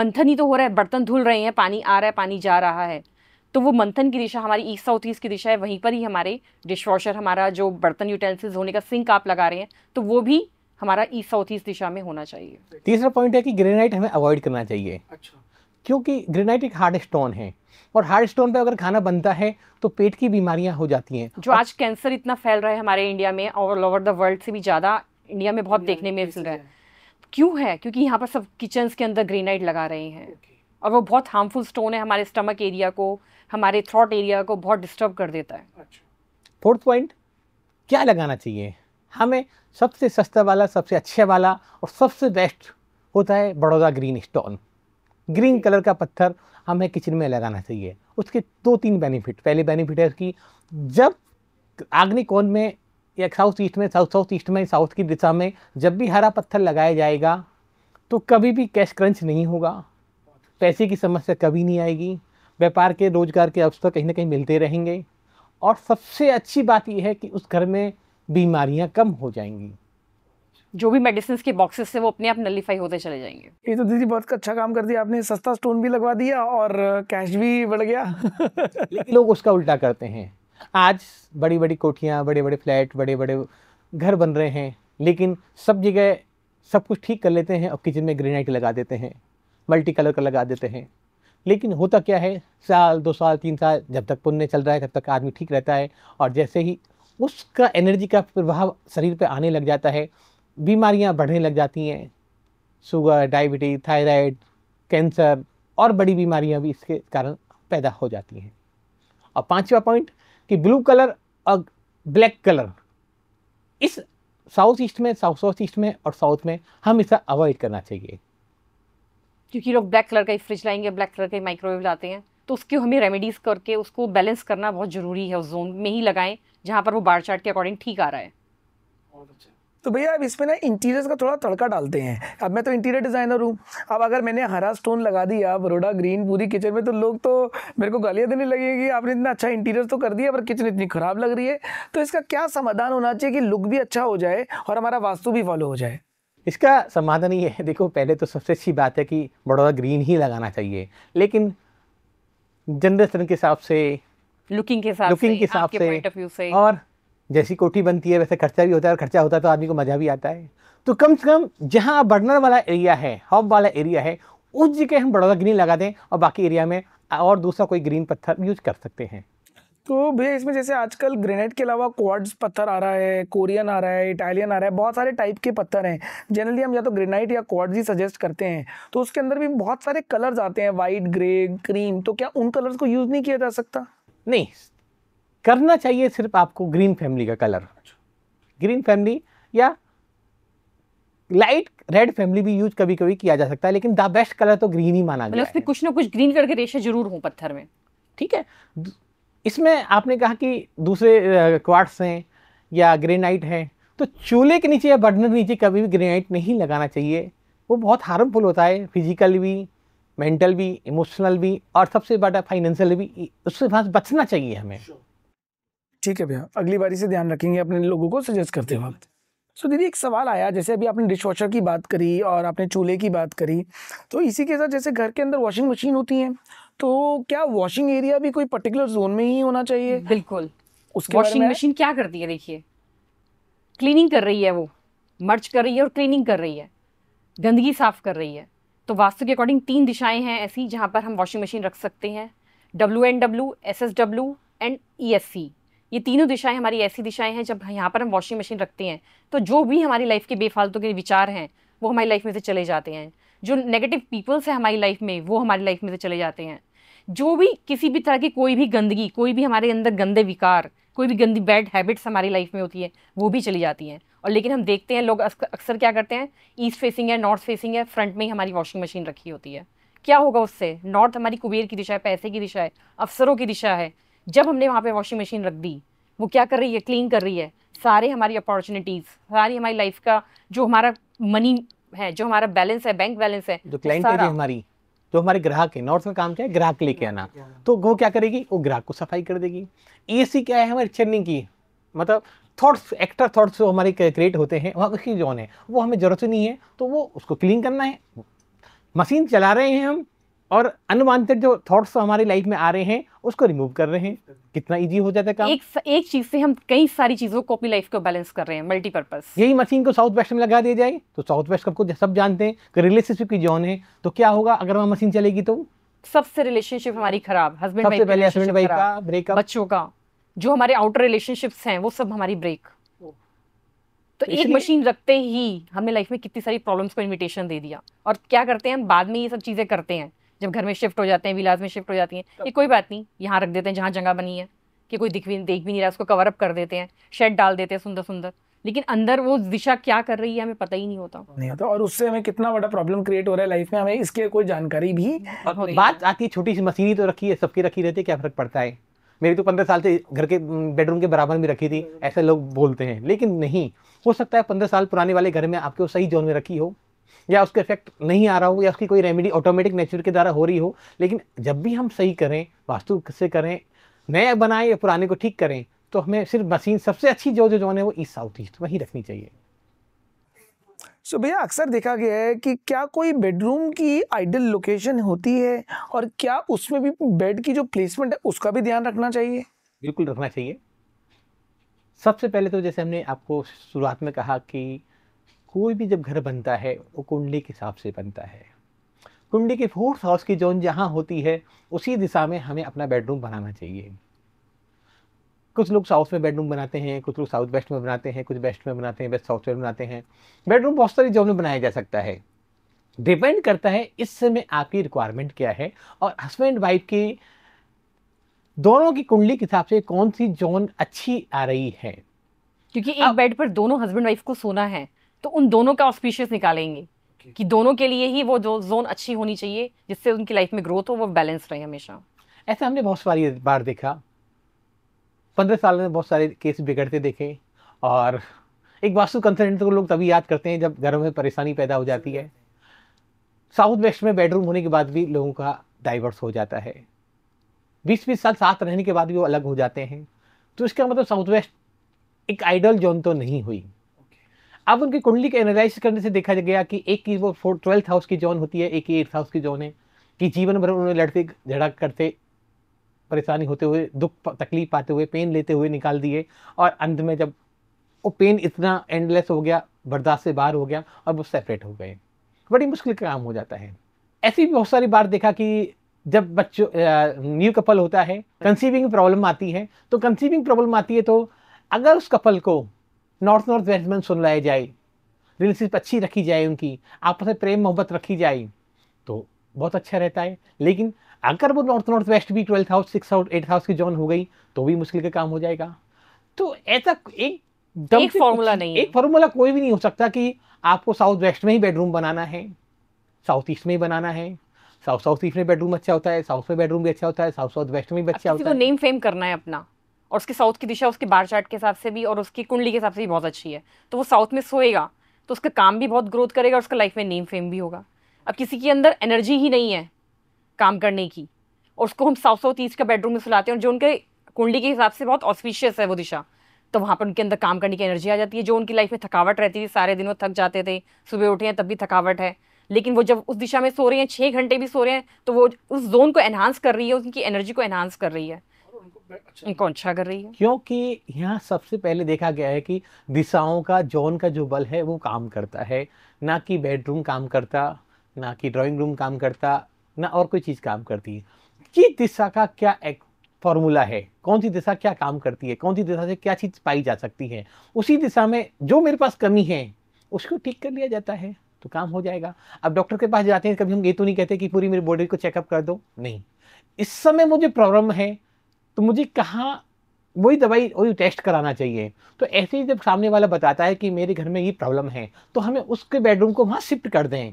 मंथन ही तो हो रहा है बर्तन धुल रहे हैं पानी आ रहा है पानी जा रहा है तो वो मंथन की दिशा हमारी ईस्ट साउथ ईस्ट की दिशा है वहीं पर ही हमारे डिश वॉशर हमारा जो बर्तन यूटेंसिल्स होने का सिंक आप लगा रहे हैं तो वो भी हमारा ईस्ट साउथ ईस्ट दिशा में होना चाहिए तीसरा पॉइंट है कि ग्रेनाइट हमें अवॉइड करना चाहिए अच्छा क्योंकि ग्रेनाइट एक हार्ड स्टोन है और हार्ड स्टोन पे अगर खाना बनता है तो पेट की बीमारियां हो जाती हैं जो आज कैंसर इतना फैल रहा है हमारे इंडिया में ऑल ओवर द वर्ल्ड से भी ज़्यादा इंडिया में बहुत देखने में मिल रहा है क्यों है क्योंकि यहाँ पर सब किचन के अंदर ग्रेनाइट लगा रहे हैं और वो बहुत हार्मफुल स्टोन है हमारे स्टमक एरिया को हमारे थ्रॉट एरिया को बहुत डिस्टर्ब कर देता है फोर्थ अच्छा। पॉइंट क्या लगाना चाहिए हमें सबसे सस्ता वाला सबसे अच्छा वाला और सबसे बेस्ट होता है Baroda green stone green colour का पत्थर हमें किचन में लगाना चाहिए उसके दो तीन बेनिफिट पहले बेनिफिट है उसकी जब अग्निकोण में या साउथ ईस्ट में साउथ साउथ ईस्ट में साउथ की दिशा में जब भी हरा पत्थर लगाया जाएगा तो कभी भी कैश क्रंच नहीं होगा पैसे की समस्या कभी नहीं आएगी व्यापार के रोजगार के अवसर कहीं ना कहीं मिलते रहेंगे और सबसे अच्छी बात यह है कि उस घर में बीमारियां कम हो जाएंगी जो भी मेडिसिन के बॉक्सेस थे वो अपने आप नलीफाई होते चले जाएंगे ये तो दीदी बहुत अच्छा काम कर दिया आपने सस्ता स्टोन भी लगवा दिया और कैश भी बढ़ गया लोग उसका उल्टा करते हैं आज बड़ी बड़ी कोठियाँ बड़े बड़े फ्लैट बड़े बड़े घर बन रहे हैं लेकिन सब जगह सब कुछ ठीक कर लेते हैं और किचन में ग्रेनाइट लगा देते हैं मल्टी कलर का लगा देते हैं लेकिन होता क्या है साल दो साल तीन साल जब तक पुण्य चल रहा है तब तक आदमी ठीक रहता है और जैसे ही उसका एनर्जी का प्रभाव शरीर पर आने लग जाता है बीमारियां बढ़ने लग जाती हैं शुगर डायबिटीज थायराइड कैंसर और बड़ी बीमारियां भी इसके कारण पैदा हो जाती हैं और पांचवा पॉइंट कि ब्लू कलर और ब्लैक कलर इस साउथ ईस्ट में साउथ साउथ ईस्ट में और साउथ में हम इसे अवॉइड करना चाहिए क्योंकि लोग ब्लैक कलर का ही फ्रिज लाएंगे ब्लैक कलर का ही माइक्रोवेव लाते हैं तो उसकी हमें रेमेडीज़ करके उसको बैलेंस करना बहुत ज़रूरी है उस जोन में ही लगाएं जहाँ पर वो बार चार्ट के अकॉर्डिंग ठीक आ रहा है अच्छा तो भैया अब इसमें ना इंटीरियर्स का थोड़ा तड़का डालते हैं अब मैं तो इंटीरियर डिज़ाइनर हूँ अब अगर मैंने हरा स्टोन लगा दिया बरोडा ग्रीन पूरी किचन में तो लोग तो मेरे को गालियाँ देने लगेगी आपने इतना अच्छा इंटीरियर तो कर दिया पर किचन इतनी ख़राब लग रही है तो इसका क्या समाधान होना चाहिए कि लुक भी अच्छा हो जाए और हमारा वास्तु भी फॉलो हो जाए इसका समाधान ये है देखो पहले तो सबसे अच्छी बात है कि बड़ौदा ग्रीन ही लगाना चाहिए लेकिन जनरेशन के हिसाब से लुकिंग के हिसाब लुकिंग के हिसाब से और जैसी कोठी बनती है वैसे खर्चा भी होता है और खर्चा होता है तो आदमी को मज़ा भी आता है तो कम से कम जहाँ बर्नर वाला एरिया है हब वाला एरिया है उस जगह हम बड़ौदा ग्रीन लगा दें और बाकी एरिया में और दूसरा कोई ग्रीन पत्थर यूज कर सकते हैं तो भैया इसमें जैसे आजकल ग्रेनाइट के अलावा क्वाड्स पत्थर आ रहा है कोरियन आ रहा है इटालियन आ रहा है बहुत सारे टाइप के पत्थर हैं जनरली हम या तो ग्रेनाइट या क्वाड्स ही सजेस्ट करते हैं तो उसके अंदर भी बहुत सारे कलर्स आते हैं वाइट ग्रे क्रीम तो क्या उन कलर्स को यूज़ नहीं किया जा सकता नहीं करना चाहिए सिर्फ आपको ग्रीन फैमिली का कलर अच्छा। ग्रीन फैमिली या लाइट रेड फैमिली भी यूज कभी कभी किया जा सकता है लेकिन द बेस्ट कलर तो ग्रीन ही माना मतलब गया है कुछ ना कुछ ग्रीन कलर के रेशे जरूर हों पत्थर में ठीक है इसमें आपने कहा कि दूसरे क्वार्ट्स हैं या ग्रेनाइट है तो चूल्हे के नीचे या बर्नर नीचे कभी भी ग्रेनाइट नहीं लगाना चाहिए वो बहुत हार्मफुल होता है फिजिकल भी मेंटल भी इमोशनल भी और सबसे बड़ा फाइनेंशियल भी उससे बचना चाहिए हमें ठीक है भैया अगली बारी से ध्यान रखेंगे अपने लोगों को सजेस्ट करते वक्त सो दीदी एक सवाल आया जैसे अभी आपने डिश वॉशर की बात करी और आपने चूल्हे की बात करी तो इसी के साथ जैसे घर के अंदर वॉशिंग मशीन होती है तो क्या वॉशिंग एरिया भी कोई पर्टिकुलर जोन में ही होना चाहिए बिल्कुल उसके वॉशिंग मशीन क्या करती है देखिए क्लीनिंग कर रही है वो मर्च कर रही है और क्लीनिंग कर रही है गंदगी साफ कर रही है तो वास्तु के अकॉर्डिंग तीन दिशाएं हैं ऐसी जहाँ पर हम वॉशिंग मशीन रख सकते हैं W N W S S W and E S C ये तीनों दिशाएं हमारी ऐसी दिशाएं हैं जब यहाँ पर हम वॉशिंग मशीन रखते हैं तो जो भी हमारी लाइफ के बेफालतू के विचार हैं वो हमारी लाइफ में से चले जाते हैं जो नेगेटिव पीपल्स हैं हमारी लाइफ में वो हमारी लाइफ में से चले जाते हैं जो भी किसी भी तरह की कोई भी गंदगी कोई भी हमारे अंदर गंदे विकार कोई भी गंदी बैड हैबिट्स हमारी लाइफ में होती है वो भी चली जाती हैं और लेकिन हम देखते हैं लोग अक्सर क्या करते हैं ईस्ट फेसिंग है नॉर्थ फेसिंग है फ्रंट में ही हमारी वॉशिंग मशीन रखी होती है क्या होगा उससे नॉर्थ हमारी कुबेर की दिशा है पैसे की दिशा है अफसरों की दिशा है जब हमने वहाँ पे वॉशिंग मशीन रख दी वो क्या कर रही है क्लीन कर रही है सारे हमारी अपॉर्चुनिटीज़ सारी हमारी लाइफ का जो हमारा मनी है जो हमारा बैलेंस है बैंक बैलेंस है जो क्लाइंट है हमारी जो हमारे ग्राहक है नॉर्थ में काम क्या है ग्राहक लेके आना तो वो क्या करेगी वो ग्राहक को सफाई कर देगी ए क्या है हमारी चेन्निंग की मतलब थॉट्स एक्स्ट्रा थॉट्स जो हमारे क्रिएट होते हैं वहाँ उसकी जोन है वो हमें ज़रूरत नहीं है तो वो उसको क्लीन करना है मशीन चला रहे हैं हम और अनवांटेड जो थॉट्स हमारी लाइफ में आ रहे हैं उसको रिमूव कर रहे हैं कितना इजी हो जाता है काम एक एक चीज से हम कई सारी चीजों को अपनी लाइफ को बैलेंस कर रहे हैं मल्टीपर्पज यही मशीन को साउथ वेस्ट में लगा दिया जाए तो साउथ वेस्ट सबको सब जानते हैं कि रिलेशनशिप की जोन है तो क्या होगा अगर वहाँ मशीन चलेगी तो सबसे रिलेशनशिप हमारी खराब हस्बैंड सबसे पहले हस्बैंड वाइफ का ब्रेकअप बच्चों का जो हमारे आउटर रिलेशनशिप्स हैं वो सब हमारी ब्रेक तो एक मशीन रखते ही हमने लाइफ में कितनी सारी प्रॉब्लम्स को इनविटेशन दे दिया और क्या करते हैं हम बाद में ये सब चीज़ें करते हैं जब घर में शिफ्ट हो जाते हैं विलाज में शिफ्ट हो जाती हैं ये कोई बात नहीं यहाँ रख देते हैं जहाँ जगह बनी है कि कोई दिख भी देख भी नहीं रहा उसको कवर अप कर देते हैं शेड डाल देते हैं सुंदर सुंदर लेकिन अंदर वो दिशा क्या कर रही है हमें पता ही नहीं होता नहीं होता और उससे हमें कितना बड़ा प्रॉब्लम क्रिएट हो रहा है लाइफ में हमें इसके कोई जानकारी भी तो बात आती है छोटी सी मशीनी तो रखी है सबकी रखी रहती है क्या फर्क पड़ता है मेरी तो पंद्रह साल से घर के बेडरूम के बराबर में रखी थी ऐसे लोग बोलते हैं लेकिन नहीं हो सकता है पंद्रह साल पुराने वाले घर में आपके वो सही जोन में रखी हो या उसका इफेक्ट नहीं आ रहा हो या उसकी कोई रेमेडी ऑटोमेटिक नेचर के द्वारा हो रही हो लेकिन जब भी हम सही करें वास्तु से करें नए बनाएं या पुराने को ठीक करें तो हमें सिर्फ मशीन सबसे अच्छी जो जो जोन है वो ईस्ट साउथ ईस्ट वहीं रखनी चाहिए सो भैया अक्सर देखा गया है कि क्या कोई बेडरूम की आइडल लोकेशन होती है और क्या उसमें भी बेड की जो प्लेसमेंट है उसका भी ध्यान रखना चाहिए बिल्कुल रखना चाहिए सबसे पहले तो जैसे हमने आपको शुरुआत में कहा कि कोई भी जब घर बनता है वो कुंडली के हिसाब से बनता है कुंडली के फोर्थ हाउस की जोन जहाँ होती है उसी दिशा में हमें अपना बेडरूम बनाना चाहिए कुछ लोग साउथ में बेडरूम बनाते हैं कुछ लोग साउथ वेस्ट में बनाते हैं कुछ वेस्ट में बनाते हैं वेस्ट साउथ में बनाते हैं बेडरूम बहुत सारी जोन में बनाया जा सकता है डिपेंड करता है इस समय आपकी रिक्वायरमेंट क्या है और हस्बैंड वाइफ की दोनों की कुंडली के हिसाब से कौन सी जोन अच्छी आ रही है क्योंकि एक बेड पर दोनों हस्बैंड वाइफ को सोना है तो उन दोनों का ऑस्पिशियस निकालेंगे कि दोनों के लिए ही वो जो जोन अच्छी होनी चाहिए जिससे उनकी लाइफ में ग्रोथ हो वो बैलेंस रहे हमेशा ऐसा हमने बहुत सारी बार देखा पंद्रह साल में बहुत सारे केस बिगड़ते देखे और एक वास्तु कंसल्टेंट को लोग तभी याद करते हैं जब घरों में परेशानी पैदा हो जाती है साउथ वेस्ट में बेडरूम होने के बाद भी लोगों का डाइवर्स हो जाता है बीस बीस साल साथ रहने के बाद भी वो अलग हो जाते हैं तो इसका मतलब साउथ वेस्ट एक आइडल जोन तो नहीं हुई अब उनकी कुंडली के एनालाइज करने से देखा गया कि एक की वो फोर ट्वेल्थ हाउस की जॉन होती है एक ही एट्थ हाउस की जॉन है कि जीवन भर उन्होंने लड़ते झड़क करते परेशानी होते हुए दुख तकलीफ पाते हुए पेन लेते हुए निकाल दिए और अंत में जब वो पेन इतना एंडलेस हो गया बर्दाश्त से बाहर हो गया और वो सेपरेट हो गए बड़ी मुश्किल का काम हो जाता है ऐसी बहुत सारी बार देखा कि जब बच्चों न्यू कपल होता है कंसीविंग प्रॉब्लम आती है तो कंसीविंग प्रॉब्लम आती है तो अगर उस कपल को नॉर्थ नॉर्थ वेस्ट व्यंजन सुनलाए जाए रिलेशनशिप अच्छी रखी जाए उनकी आपस में प्रेम मोहब्बत रखी जाए तो बहुत अच्छा रहता है लेकिन अगर वो नॉर्थ नॉर्थ वेस्ट भी twelfth house six house eight house की जॉन हो गई तो भी मुश्किल का काम हो जाएगा तो ऐसा एक दम एक फॉर्मूला नहीं एक फॉर्मूला कोई भी नहीं हो सकता कि आपको साउथ वेस्ट में ही बेडरूम बनाना है साउथ ईस्ट में ही बनाना है साउथ साउथ ईस्ट में बेडरूम अच्छा होता है साउथ में बेडरूम भी अच्छा होता है साउथ साउथ वेस्ट में भी अच्छा होता है नेम फेम करना है अपना और उसकी साउथ की दिशा उसके बार चार्ट के हिसाब से भी और उसकी कुंडली के हिसाब से भी बहुत अच्छी है तो वो साउथ में सोएगा तो उसका काम भी बहुत ग्रोथ करेगा और उसका लाइफ में नेम फेम भी होगा अब किसी के अंदर एनर्जी ही नहीं है काम करने की और उसको हम साउथ साउथ ईस्ट का बेडरूम में सुलाते हैं और जो उनके कुंडली के हिसाब से बहुत ऑस्पिशियस है वो दिशा तो वहाँ पर उनके अंदर काम करने की एनर्जी आ जाती है जो उनकी लाइफ में थकावट रहती थी सारे दिन वो थक जाते थे सुबह उठे हैं तब भी थकावट है लेकिन वो जब उस दिशा में सो रहे हैं छः घंटे भी सो रहे हैं तो वो उस जोन को एनहांस कर रही है उनकी एनर्जी को एनहांस कर रही है अच्छा। इनको अच्छा कर रही है क्योंकि यहाँ सबसे पहले देखा गया है कि दिशाओं का जोन का जो बल है वो काम करता है ना कि बेडरूम काम करता ना कि ड्राइंग रूम काम करता ना और कोई चीज़ काम करती है कि दिशा का क्या एक फॉर्मूला है कौन सी दिशा क्या काम करती है कौन सी दिशा से क्या चीज़ पाई जा सकती है उसी दिशा में जो मेरे पास कमी है उसको ठीक कर लिया जाता है तो काम हो जाएगा अब डॉक्टर के पास जाते हैं कभी हम ये तो नहीं कहते कि पूरी मेरी बॉडी को चेकअप कर दो नहीं इस समय मुझे प्रॉब्लम है तो मुझे कहाँ वही दवाई वही टेस्ट कराना चाहिए तो ऐसे ही जब सामने वाला बताता है कि मेरे घर में ये प्रॉब्लम है तो हमें उसके बेडरूम को वहाँ शिफ्ट कर दें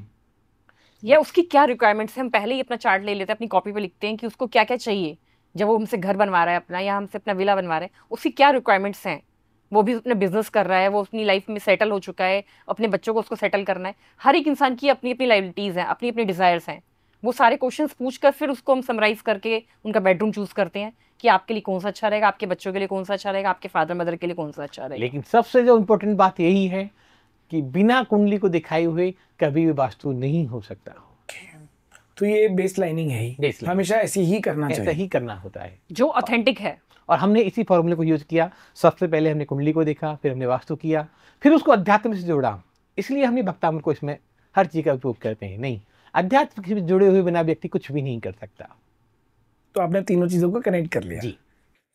या उसकी क्या रिक्वायरमेंट्स है हम पहले ही अपना चार्ट ले लेते हैं अपनी कॉपी पे लिखते हैं कि उसको क्या क्या चाहिए जब वो हमसे घर बनवा रहा है अपना या हमसे अपना विला बनवा रहे है उसकी क्या रिक्वायरमेंट्स हैं वो भी अपने बिजनेस कर रहा है वो अपनी लाइफ में सेटल हो चुका है अपने बच्चों को उसको सेटल करना है हर एक इंसान की अपनी अपनी लाइबिलिटीज़ हैं अपनी अपनी डिज़ायर्स हैं वो सारे क्वेश्चन पूछ कर फिर उसको हम समराइज़ करके उनका बेडरूम चूज़ करते हैं कि आपके लिए कौन सा अच्छा रहेगा आपके बच्चों के लिए कौन सा अच्छा रहेगा आपके फादर मदर के लिए कौन सा अच्छा रहेगा लेकिन सबसे जो इम्पोर्टेंट बात यही है कि बिना कुंडली को दिखाए हुए कभी भी वास्तु नहीं हो सकता तो ये बेस लाइनिंग है हमेशा ऐसे ही करना ऐसा ही करना होता है जो ऑथेंटिक है और हमने इसी फॉर्मूले को यूज किया सबसे पहले हमने कुंडली को देखा फिर हमने वास्तु किया फिर उसको अध्यात्म से जोड़ा इसलिए हमने भक्तामृत को इसमें हर चीज़ का उपयोग करते हैं नहीं अध्यात्म से जुड़े हुए बिना व्यक्ति कुछ भी नहीं कर सकता तो आपने तीनों चीज़ों को कनेक्ट कर लिया जी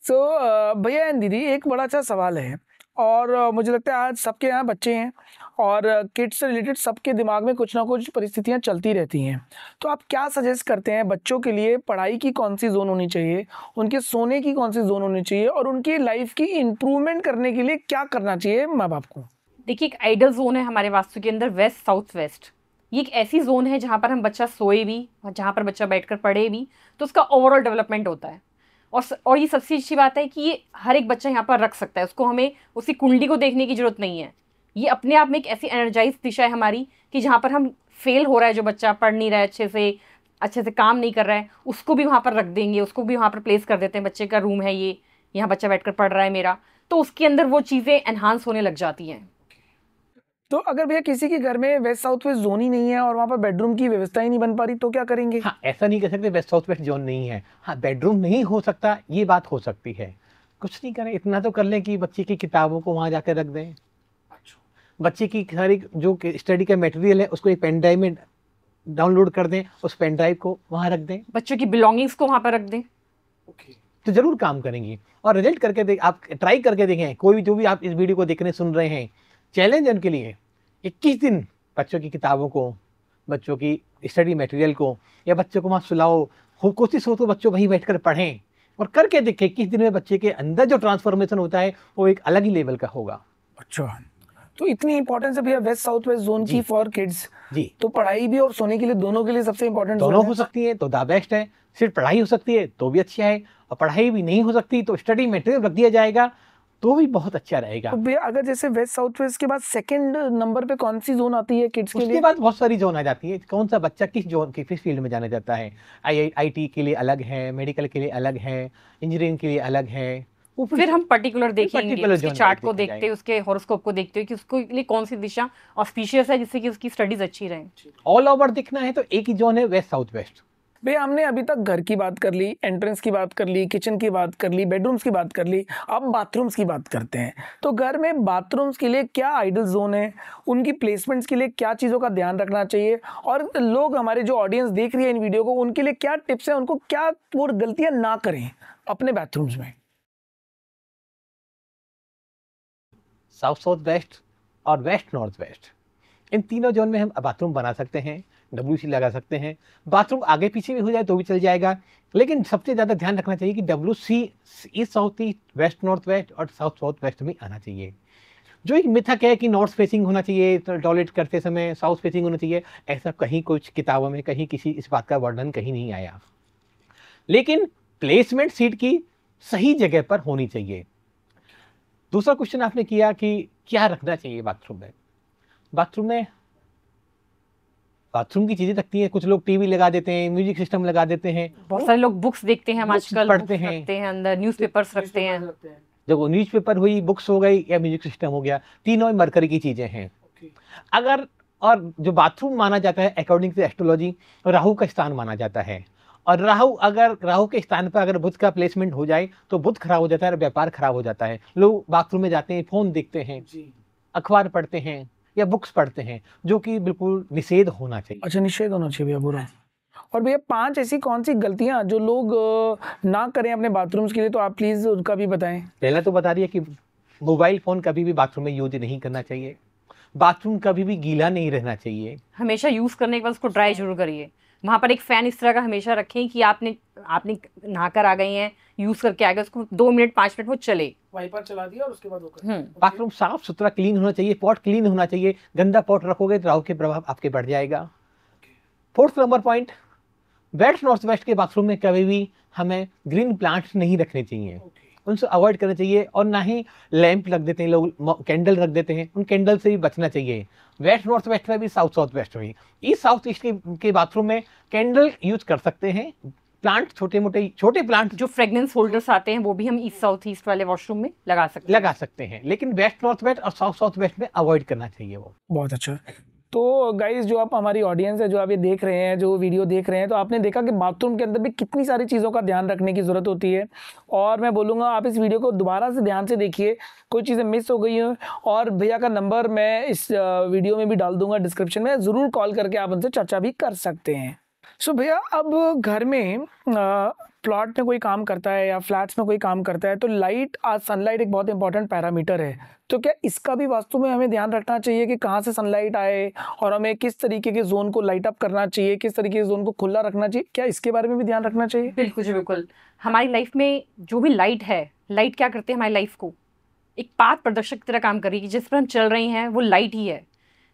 सो so, भैया एंड दीदी एक बड़ा अच्छा सवाल है और मुझे लगता है आज सबके यहाँ बच्चे हैं और किड्स से रिलेटेड सबके दिमाग में कुछ ना कुछ परिस्थितियाँ चलती रहती हैं तो आप क्या सजेस्ट करते हैं बच्चों के लिए पढ़ाई की कौन सी जोन होनी चाहिए उनके सोने की कौन सी जोन होनी चाहिए और उनकी लाइफ की इम्प्रूवमेंट करने के लिए क्या करना चाहिए माँ बाप को देखिए एक आइडल जोन है हमारे वास्तु के अंदर वेस्ट साउथ वेस्ट ये एक ऐसी जोन है जहाँ पर हम बच्चा सोए भी और जहाँ पर बच्चा बैठ कर पढ़े भी तो उसका ओवरऑल डेवलपमेंट होता है और और ये सबसे अच्छी बात है कि ये हर एक बच्चा यहाँ पर रख सकता है उसको हमें उसी कुंडली को देखने की ज़रूरत नहीं है ये अपने आप में एक ऐसी एनर्जाइज दिशा है हमारी कि जहाँ पर हम फेल हो रहा है जो बच्चा पढ़ नहीं रहा है अच्छे से अच्छे से काम नहीं कर रहा है उसको भी वहाँ पर रख देंगे उसको भी वहाँ पर प्लेस कर देते हैं बच्चे का रूम है ये यहाँ बच्चा बैठ पढ़ रहा है मेरा तो उसके अंदर वो चीज़ें एनहांस होने लग जाती हैं तो अगर भैया किसी के घर में वेस्ट साउथ वेस्ट जोन ही नहीं है और वहाँ पर बेडरूम की व्यवस्था ही नहीं बन पा रही तो क्या करेंगे हाँ ऐसा नहीं कह सकते वेस्ट साउथ वेस्ट जोन नहीं है हाँ बेडरूम नहीं हो सकता ये बात हो सकती है कुछ नहीं करें इतना तो कर लें कि बच्चे की किताबों को वहाँ जाकर रख दें अच्छा। बच्चे की सारी जो स्टडी का मटेरियल है उसको एक पेन ड्राइव में डाउनलोड कर दें उस पेन ड्राइव को वहाँ रख दें बच्चों की बिलोंगिंग्स को वहाँ पर रख दें ओके तो जरूर काम करेंगे और रिजल्ट करके देख आप ट्राई करके देखें कोई भी जो भी आप इस वीडियो को देखने सुन रहे हैं चैलेंज उनके लिए इक्कीस दिन बच्चों की किताबों को बच्चों की स्टडी मटेरियल को या बच्चों को वहाँ सुलाओ हो कोशिश हो तो बच्चों वहीं बैठ कर पढ़ें और करके देखें किस दिन में बच्चे के अंदर जो ट्रांसफॉर्मेशन होता है वो एक अलग ही लेवल का होगा अच्छा तो इतनी इंपॉर्टेंस है भैया वेस्ट साउथ वेस्ट जोन की फॉर किड्स जी तो पढ़ाई भी और सोने के लिए दोनों के लिए सबसे इंपॉर्टेंट दोनों हो सकती है तो द बेस्ट है सिर्फ पढ़ाई हो सकती है तो भी अच्छा है और पढ़ाई भी नहीं हो सकती तो स्टडी मेटेरियल रख दिया जाएगा तो भी बहुत अच्छा रहेगा तो अगर जैसे वेस्ट साउथ वेस्ट के बाद सेकंड नंबर पे कौन सी जोन आती है किड्स के लिए बाद बहुत सारी जोन आ जाती है कौन सा बच्चा किस जोन की किस फील्ड में जाना जाता है आई के लिए अलग है मेडिकल के लिए अलग है इंजीनियरिंग के लिए अलग है फिर हम पर्टिकुलर देखेंगे उसके चार्ट को देखते हैं उसके हॉरोस्कोप को देखते हैं कि उसको लिए कौन सी दिशा ऑस्पिशियस है जिससे कि उसकी स्टडीज अच्छी रहे ऑल ओवर देखना है तो एक ही जोन है वेस्ट साउथ वेस्ट भैया हमने अभी तक घर की बात कर ली एंट्रेंस की बात कर ली किचन की बात कर ली बेडरूम्स की बात कर ली अब बाथरूम्स की बात करते हैं तो घर में बाथरूम्स के लिए क्या आइडल जोन है उनकी प्लेसमेंट्स के लिए क्या चीज़ों का ध्यान रखना चाहिए और लोग हमारे जो ऑडियंस देख रही है इन वीडियो को उनके लिए क्या टिप्स हैं उनको क्या वो गलतियाँ ना करें अपने बाथरूम्स में साउथ साउथ वेस्ट और वेस्ट नॉर्थ वेस्ट इन तीनों जोन में हम बाथरूम बना सकते हैं डब्ल्यू लगा सकते हैं बाथरूम आगे पीछे भी हो जाए तो भी चल जाएगा लेकिन सबसे ज़्यादा ध्यान रखना चाहिए कि W C east south east west north west और साउथ साउथ वेस्ट में आना चाहिए जो एक मिथक है कि नॉर्थ फेसिंग होना चाहिए टॉयलेट तो करते समय साउथ फेसिंग होना चाहिए ऐसा कहीं कुछ किताबों में कहीं किसी इस बात का वर्णन कहीं नहीं आया लेकिन प्लेसमेंट सीट की सही जगह पर होनी चाहिए दूसरा क्वेश्चन आपने किया कि क्या रखना चाहिए बाथरूम में बाथरूम में बाथरूम की चीजें रखती हैं कुछ लोग टीवी लगा देते हैं म्यूजिक सिस्टम लगा देते हैं बहुत सारे लोग बुक्स देखते हैं आजकल पढ़ते हैं अंदर न्यूज रखते हैं जब न्यूज पेपर हुई बुक्स हो गई या म्यूजिक सिस्टम हो गया तीनों ही मरकरी की चीजें हैं अगर और जो बाथरूम माना जाता है अकॉर्डिंग टू एस्ट्रोलॉजी राहु का स्थान माना जाता है और राहु अगर राहु के स्थान पर अगर बुध का प्लेसमेंट हो जाए तो बुध खराब हो जाता है और व्यापार खराब हो जाता है लोग बाथरूम में जाते हैं फोन देखते हैं अखबार पढ़ते हैं या बुक्स पढ़ते हैं जो कि बिल्कुल निषेध होना चाहिए अच्छा निषेध होना चाहिए भैया बुरा और भैया पांच ऐसी कौन सी गलतियां जो लोग ना करें अपने बाथरूम्स के लिए तो आप प्लीज़ उनका भी बताएं पहला तो बता दिया कि मोबाइल फ़ोन कभी भी बाथरूम में यूज नहीं करना चाहिए बाथरूम कभी भी गीला नहीं रहना चाहिए हमेशा यूज़ करने के बाद उसको ड्राई जरूर करिए वहाँ पर एक फ़ैन इस तरह का हमेशा रखें कि आपने आपने नहाकर आ गई हैं यूज करके आएगा उसको दो मिनट पांच मिनट वो चले वाइपर चला दिया और उसके बाद बाथरूम हम्म, साफ सुथरा क्लीन होना चाहिए पॉट क्लीन होना चाहिए गंदा पॉट रखोगे तो राहु के प्रभाव आपके बढ़ जाएगा fourth number point west north west के बाथरूम में कभी भी हमें ग्रीन प्लांट्स नहीं रखने चाहिए उनसे अवॉइड करना चाहिए और ना ही लैंप रख देते हैं लोग कैंडल रख देते हैं उन कैंडल से भी बचना चाहिए वेस्ट नॉर्थ वेस्ट में भी साउथ साउथ वेस्ट में ईस्ट साउथ ईस्ट के बाथरूम में कैंडल यूज कर सकते हैं प्लांट छोटे मोटे छोटे प्लांट जो फ्रेग्रेंस होल्डर्स आते हैं वो भी हम ईस्ट साउथ ईस्ट वाले वॉशरूम में लगा सकते लगा सकते हैं लेकिन वेस्ट नॉर्थ वेस्ट और साउथ साउथ वेस्ट में अवॉइड करना चाहिए वो बहुत अच्छा तो गाइज जो आप हमारी ऑडियंस है जो आप ये देख रहे हैं जो वीडियो देख रहे हैं तो आपने देखा कि बाथरूम के अंदर भी कितनी सारी चीज़ों का ध्यान रखने की ज़रूरत होती है और मैं बोलूँगा आप इस वीडियो को दोबारा से ध्यान से देखिए कोई चीज़ें मिस हो गई हैं और भैया का नंबर मैं इस वीडियो में भी डाल दूँगा डिस्क्रिप्शन में ज़रूर कॉल करके आप उनसे चर्चा भी कर सकते हैं सो so, भैया अब घर में प्लॉट में कोई काम करता है या फ्लैट्स में कोई काम करता है तो लाइट आज सनलाइट एक बहुत इंपॉर्टेंट पैरामीटर है तो क्या इसका भी वास्तु में हमें ध्यान रखना चाहिए कि कहाँ से सनलाइट आए और हमें किस तरीके के जोन को लाइट अप करना चाहिए किस तरीके के जोन को खुला रखना चाहिए क्या इसके बारे में भी ध्यान रखना चाहिए बिल्कुल जी बिल्कुल हमारी लाइफ में जो भी लाइट है लाइट क्या करते हैं हमारी लाइफ को एक पाथ प्रदर्शक की तरह काम कर रही है जिस पर हम चल रहे हैं वो लाइट ही है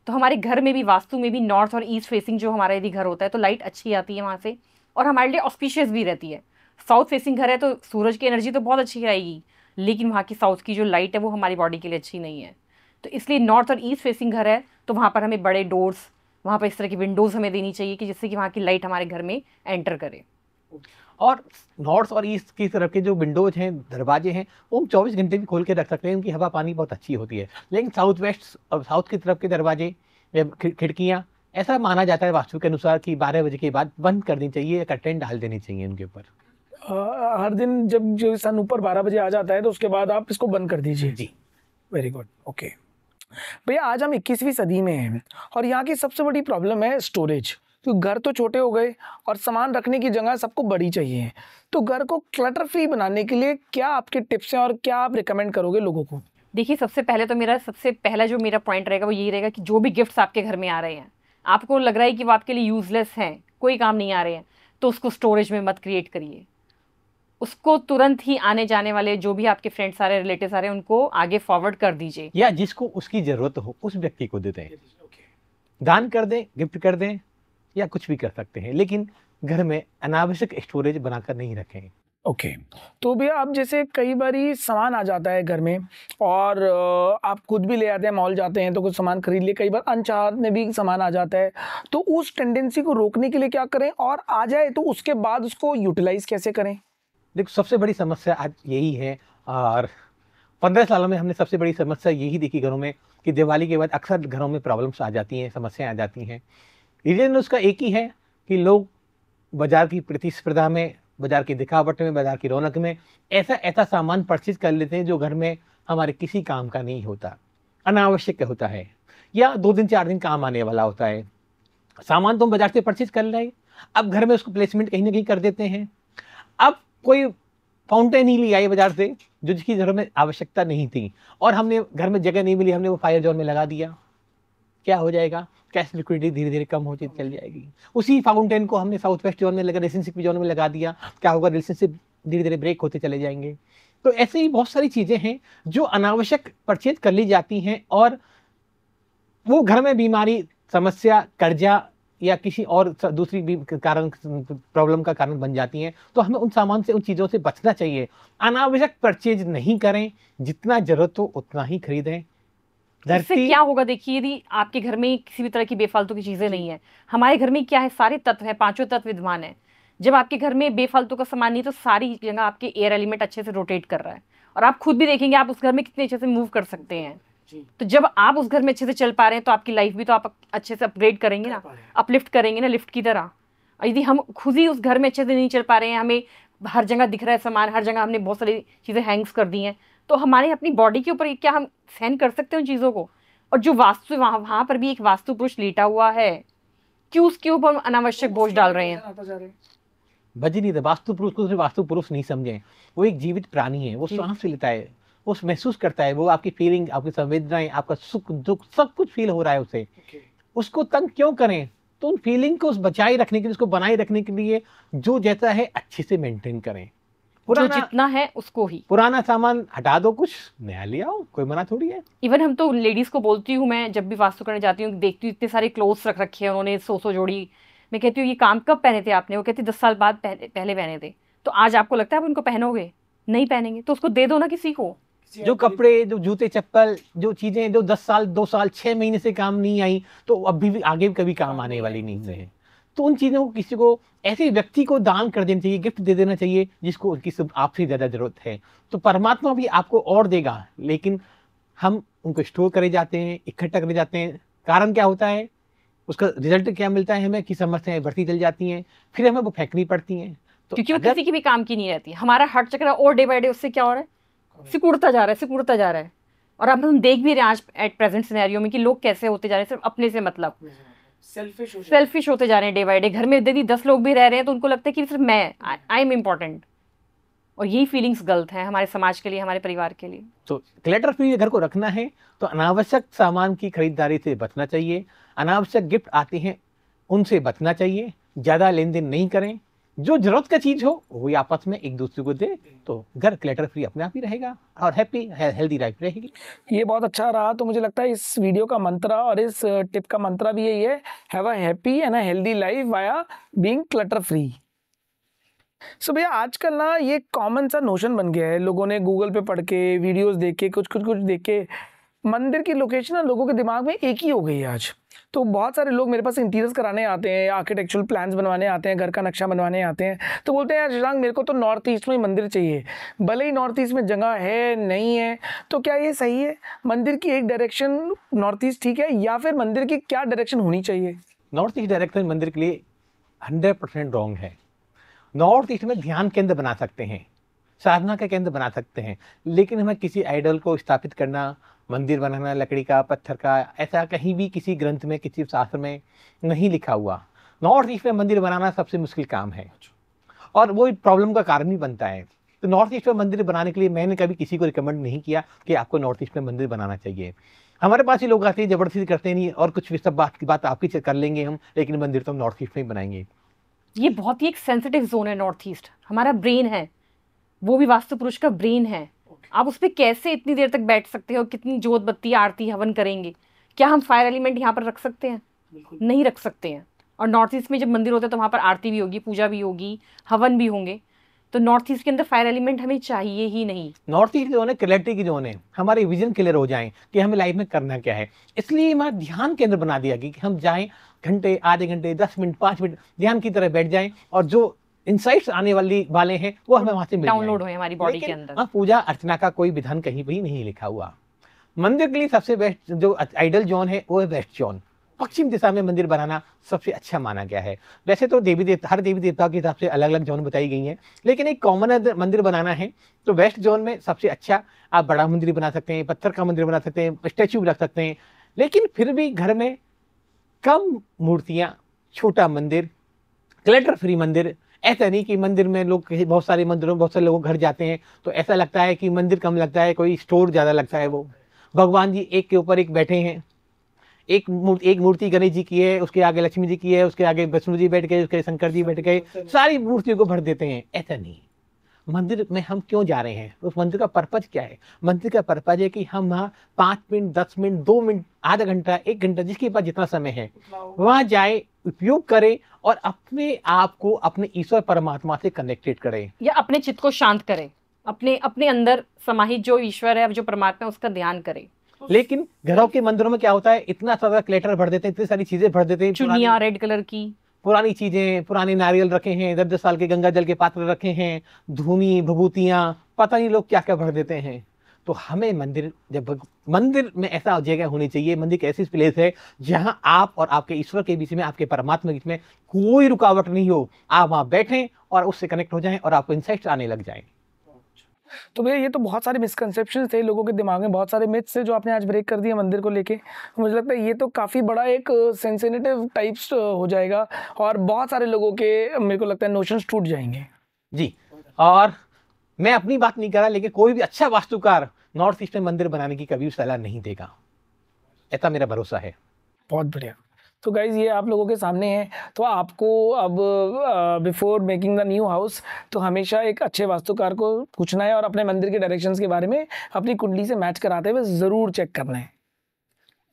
तो हमारे घर में भी वास्तु में भी नॉर्थ और ईस्ट फेसिंग जो हमारा यदि घर होता है तो लाइट अच्छी आती है वहाँ से और हमारे लिए ऑस्पिशियस भी रहती है साउथ फेसिंग घर है तो सूरज की एनर्जी तो बहुत अच्छी आएगी लेकिन वहाँ की साउथ की जो लाइट है वो हमारी बॉडी के लिए अच्छी नहीं है तो इसलिए नॉर्थ और ईस्ट फेसिंग घर है तो वहाँ पर हमें बड़े डोर्स वहाँ पर इस तरह की विंडोज़ हमें देनी चाहिए कि जिससे कि वहाँ की लाइट हमारे घर में एंटर करे और नॉर्थ और ईस्ट की तरफ के जो विंडोज हैं दरवाजे हैं वो हम चौबीस घंटे भी खोल के रख सकते हैं उनकी हवा पानी बहुत अच्छी होती है लेकिन साउथ वेस्ट और साउथ की तरफ के दरवाजे या खिड़कियाँ ऐसा माना जाता है वास्तु के अनुसार कि बारह बजे के बाद बंद कर देनी चाहिए या कटेंट डाल देनी चाहिए उनके ऊपर हर दिन जब जो सन ऊपर बारह बजे आ जाता है तो उसके बाद आप इसको बंद कर दीजिए जी वेरी गुड ओके भैया आज हम इक्कीसवीं सदी में हैं और यहाँ की सबसे बड़ी प्रॉब्लम है स्टोरेज तो घर तो छोटे हो गए और सामान रखने की जगह सबको बड़ी चाहिए तो घर को क्लटर फ्री बनाने के लिए क्या आपके टिप्स हैं और क्या आप रिकमेंड करोगे लोगों को देखिए सबसे पहले तो मेरा सबसे पहला जो मेरा पॉइंट रहेगा वो यही रहेगा कि जो भी गिफ्ट्स आपके घर में आ रहे हैं आपको लग रहा है कि वो आपके लिए यूज़लेस हैं कोई काम नहीं आ रहे हैं तो उसको स्टोरेज में मत क्रिएट करिए उसको तुरंत ही आने जाने वाले जो भी आपके फ्रेंड्स रहे हैं रिलेटिव आ हैं उनको आगे फॉरवर्ड कर दीजिए या जिसको उसकी ज़रूरत हो उस व्यक्ति को देते हैं दान कर दें गिफ्ट कर दें या कुछ भी कर सकते हैं लेकिन घर में अनावश्यक स्टोरेज बनाकर नहीं रखें ओके okay. तो भैया आप जैसे कई बार ही सामान आ जाता है घर में और आप खुद भी ले आते हैं मॉल जाते हैं तो कुछ सामान खरीद लिए कई बार अनचार में भी सामान आ जाता है तो उस टेंडेंसी को रोकने के लिए क्या करें और आ जाए तो उसके बाद उसको यूटिलाइज कैसे करें देखो सबसे बड़ी समस्या आज यही है और पंद्रह सालों में हमने सबसे बड़ी समस्या यही देखी घरों में कि दिवाली के बाद अक्सर घरों में प्रॉब्लम्स आ जाती हैं समस्याएँ आ जाती हैं रीज़न उसका एक ही है कि लोग बाज़ार की प्रतिस्पर्धा में बाज़ार की दिखावट में बाज़ार की रौनक में ऐसा ऐसा सामान परचेज कर लेते हैं जो घर में हमारे किसी काम का नहीं होता अनावश्यक होता है या दो दिन चार दिन काम आने वाला होता है सामान तो हम बाज़ार से परचेज कर रहे अब घर में उसको प्लेसमेंट कहीं ना कहीं कर देते हैं अब कोई फाउंटेन ही लिया आई बाज़ार से जो जिसकी घर में आवश्यकता नहीं थी और हमने घर में जगह नहीं मिली हमने वो फायर जोन में लगा दिया क्या हो जाएगा कैश लिक्विडिटी धीरे धीरे कम होती चली जाएगी उसी फाउंटेन को हमने साउथ वेस्ट जोन में लगा रिलेशनशिप जोन में लगा दिया क्या होगा रिलेशनशिप धीरे धीरे ब्रेक होते चले जाएंगे तो ऐसे ही बहुत सारी चीज़ें हैं जो अनावश्यक परचेज कर ली जाती हैं और वो घर में बीमारी समस्या कर्जा या किसी और दूसरी भी कारण प्रॉब्लम का कारण बन जाती हैं तो हमें उन सामान से उन चीज़ों से बचना चाहिए अनावश्यक परचेज नहीं करें जितना ज़रूरत हो उतना ही खरीदें इससे क्या होगा देखिए यदि आपके घर में किसी भी तरह की बेफालतू की चीज़ें नहीं है हमारे घर में क्या है सारे तत्व है पांचों तत्व विद्वान है जब आपके घर में बेफालतू का सामान नहीं तो सारी जगह आपके एयर एलिमेंट अच्छे से रोटेट कर रहा है और आप खुद भी देखेंगे आप उस घर में कितने अच्छे से मूव कर सकते हैं तो जब आप उस घर में अच्छे से चल पा रहे हैं तो आपकी लाइफ भी तो आप अच्छे से अपग्रेड करेंगे ना अपलिफ्ट करेंगे ना लिफ्ट की तरह यदि हम खुद ही उस घर में अच्छे से नहीं चल पा रहे हैं हमें हर जगह दिख रहा है सामान हर जगह हमने बहुत सारी चीज़ें हैंग्स कर दी हैं तो हमारे अपनी बॉडी के ऊपर क्या हम सहन कर सकते हैं उन चीज़ों को और जो वास्तु वहाँ वहाँ पर भी एक वास्तु पुरुष लेटा हुआ है क्यों उसके ऊपर अनावश्यक बोझ डाल रहे हैं भजी नहीं था तो वास्तु पुरुष को वास्तु पुरुष नहीं समझे वो एक जीवित प्राणी है वो सांस लेता है वो महसूस करता है वो आपकी फीलिंग आपकी संवेदनाएं आपका सुख दुख सब कुछ फील हो रहा है उसे okay. उसको तंग क्यों करें तो उन फीलिंग को उस बचाए रखने के लिए उसको बनाए रखने के लिए जो जैसा है अच्छे से मेंटेन करें जो जितना है उसको ही पुराना सामान हटा दो कुछ नया ले आओ कोई मना थोड़ी है इवन हम तो लेडीज को बोलती हूँ मैं जब भी वास्तु करने जाती हूँ देखती हूँ इतने सारे क्लोथ्स रख रखे हैं उन्होंने सो सो जोड़ी मैं कहती हूँ ये काम कब पहने थे आपने वो कहती दस साल बाद पहले, पहले पहने थे तो आज आपको लगता है आप उनको पहनोगे नहीं पहनेंगे तो उसको दे दो ना किसी को जो कपड़े जो जूते चप्पल जो चीजें जो दस साल दो साल छह महीने से काम नहीं आई तो अभी भी आगे कभी काम आने वाली नहीं है तो उन चीज़ों को किसी को ऐसे व्यक्ति को दान कर देना चाहिए गिफ्ट दे देना चाहिए जिसको उनकी आपसे ज़्यादा ज़रूरत है तो परमात्मा भी आपको और देगा लेकिन हम उनको स्टोर करे जाते हैं इकट्ठा करे जाते हैं कारण क्या होता है उसका रिजल्ट क्या मिलता है हमें कि समस्याएं बढ़ती चल जाती हैं फिर हमें वो फेंकनी पड़ती हैं तो क्योंकि वो किसी की भी काम की नहीं रहती हमारा हट चक्र और डे बाई डे उससे क्या हो रहा है सिकुड़ता जा रहा है सिकुड़ता जा रहा है और अब हम देख भी रहे हैं आज एट प्रेजेंट सिनेरियो में कि लोग कैसे होते जा रहे हैं सिर्फ अपने से मतलब सेल्फिश हो सेल्फिश होते जा रहे हैं डे बाई डे घर में यदि दस लोग भी रह रहे हैं तो उनको लगता है कि सिर्फ मैं आई एम इम्पोर्टेंट और यही फीलिंग्स गलत है हमारे समाज के लिए हमारे परिवार के लिए तो क्लेटर फ्री घर को रखना है तो अनावश्यक सामान की खरीदारी से बचना चाहिए अनावश्यक गिफ्ट आते हैं उनसे बचना चाहिए ज़्यादा लेन देन नहीं करें जो जरूरत का चीज हो वही आपस में एक दूसरे को दे तो घर क्लेटर फ्री अपने आप ही रहेगा और हैप्पी हेल्दी लाइफ रहेगी ये बहुत अच्छा रहा तो मुझे लगता है इस वीडियो का मंत्र और इस टिप uh, का मंत्र भी यही है have a happy and a healthy life via being clutter free so भैया आजकल ना ये कॉमन सा नोशन बन गया है लोगों ने गूगल पे पढ़ के वीडियोस देख के कुछ कुछ कुछ देख के मंदिर की लोकेशन ना लोगों के दिमाग में एक ही हो गई है आज तो बहुत सारे लोग मेरे पास इंटीरियर्स कराने आते हैं या आर्किटेक्चुरल प्लान्स बनवाने आते हैं घर का नक्शा बनवाने आते हैं तो बोलते हैं यार शशांक मेरे को तो नॉर्थ ईस्ट में मंदिर चाहिए भले ही नॉर्थ ईस्ट में जगह है नहीं है तो क्या ये सही है मंदिर की एक डायरेक्शन नॉर्थ ईस्ट ठीक है या फिर मंदिर की क्या डायरेक्शन होनी चाहिए नॉर्थ ईस्ट डायरेक्शन मंदिर के लिए हंड्रेड परसेंट रॉन्ग है नॉर्थ ईस्ट में ध्यान केंद्र बना सकते हैं साधना का केंद्र बना सकते हैं लेकिन हमें किसी आइडल को स्थापित करना मंदिर बनाना लकड़ी का पत्थर का ऐसा कहीं भी किसी ग्रंथ में किसी शास्त्र में नहीं लिखा हुआ नॉर्थ ईस्ट में मंदिर बनाना सबसे मुश्किल काम है अच्छा। और वो प्रॉब्लम का कारण भी बनता है तो नॉर्थ ईस्ट में मंदिर बनाने के लिए मैंने कभी किसी को रिकमेंड नहीं किया कि आपको नॉर्थ ईस्ट में मंदिर बनाना चाहिए हमारे पास ही लोग आते हैं ज़बरदस्ती करते नहीं और कुछ भी सब बात की बात आपकी कर लेंगे हम लेकिन मंदिर तो हम नॉर्थ ईस्ट में ही बनाएंगे ये बहुत ही एक सेंसिटिव जोन है नॉर्थ ईस्ट हमारा ब्रेन है वो भी वास्तु पुरुष का ब्रेन है आप उस पर कैसे इतनी देर तक बैठ सकते हो कितनी जोत बत्ती आरती हवन करेंगे क्या हम फायर एलिमेंट यहाँ पर रख सकते हैं नहीं रख सकते हैं और नॉर्थ ईस्ट में जब मंदिर होता है तो वहाँ पर आरती भी होगी पूजा भी होगी हवन भी होंगे तो नॉर्थ ईस्ट के अंदर फायर एलिमेंट हमें चाहिए ही नहीं नॉर्थ ईस्ट जो है क्लैरिटी की जो है हमारे विजन क्लियर हो जाए कि हमें लाइफ में करना क्या है इसलिए हमारा ध्यान केंद्र बना दिया कि हम जाएं घंटे आधे घंटे दस मिनट पाँच मिनट ध्यान की तरह बैठ जाएं और जो इनसाइट आने वाली वाले हैं वो हमें वहां से डाउनलोड हुए हमारी बॉडी के अंदर पूजा अर्चना का कोई विधान कहीं भी नहीं लिखा हुआ मंदिर के लिए सबसे बेस्ट जो आइडल जोन है वो है वेस्ट जोन पश्चिम दिशा में मंदिर बनाना सबसे अच्छा माना गया है वैसे तो देवी देवता हर देवी देवता के हिसाब से अलग अलग जोन बताई गई हैं लेकिन एक कॉमन मंदिर बनाना है तो वेस्ट जोन में सबसे अच्छा आप बड़ा मंदिर बना सकते हैं पत्थर का मंदिर बना सकते हैं स्टैचू रख सकते हैं लेकिन फिर भी घर में कम मूर्तियाँ छोटा मंदिर क्लेटर फ्री मंदिर ऐसा नहीं कि मंदिर में लोग बहुत सारे मंदिरों में बहुत सारे लोग घर जाते हैं तो ऐसा लगता है कि मंदिर कम लगता है कोई स्टोर ज़्यादा लगता है वो भगवान जी एक के ऊपर एक बैठे हैं एक मूर्ति एक मूर्ति गणेश जी की है उसके आगे लक्ष्मी जी की है उसके आगे विष्णु जी बैठ गए उसके शंकर जी बैठ गए सारी मूर्तियों को भर देते हैं ऐसा नहीं मंदिर में हम क्यों जा रहे हैं उस मंदिर का पर्पज क्या है मंदिर का पर्पज है कि हम वहाँ पाँच मिनट दस मिनट दो मिनट आधा घंटा एक घंटा जिसके पास जितना समय है वहाँ जाए उपयोग करें और अपने आप को अपने ईश्वर परमात्मा से कनेक्टेड करें या अपने चित्त को शांत करें अपने अपने अंदर समाहित जो ईश्वर है जो परमात्मा है उसका ध्यान करें लेकिन घरों के मंदिरों में क्या होता है इतना सारा क्लेटर भर देते हैं इतनी सारी चीजें भर देते हैं चुनिया रेड कलर की पुरानी चीज़ें पुराने नारियल रखे हैं दस दस साल के गंगा जल के पात्र रखे हैं धूनी भभूतियाँ पता नहीं लोग क्या क्या भर देते हैं तो हमें मंदिर जब मंदिर में ऐसा जगह होनी चाहिए मंदिर एक ऐसी प्लेस है जहां आप और आपके ईश्वर के बीच में आपके परमात्मा के बीच में कोई रुकावट नहीं हो आप वहां बैठें और उससे कनेक्ट हो जाएं और आपको इंसाइट आने लग जाएं तो भैया ये तो बहुत सारे मिसकनसेप्शन थे लोगों के दिमाग में बहुत सारे मिथ्स थे जो आपने आज ब्रेक कर दिए मंदिर को लेके मुझे लगता है ये तो काफ़ी बड़ा एक सेंसिटिव टाइप्स हो जाएगा और बहुत सारे लोगों के मेरे को लगता है नोशंस टूट जाएंगे जी और मैं अपनी बात नहीं कर रहा लेकिन कोई भी अच्छा वास्तुकार नॉर्थ ईस्ट में मंदिर बनाने की कभी सलाह नहीं देगा ऐसा मेरा भरोसा है बहुत बढ़िया तो गाइज़ ये आप लोगों के सामने है तो आपको अब before making the new house तो हमेशा एक अच्छे वास्तुकार को पूछना है और अपने मंदिर के डायरेक्शंस के बारे में अपनी कुंडली से मैच कराते हुए ज़रूर चेक करना है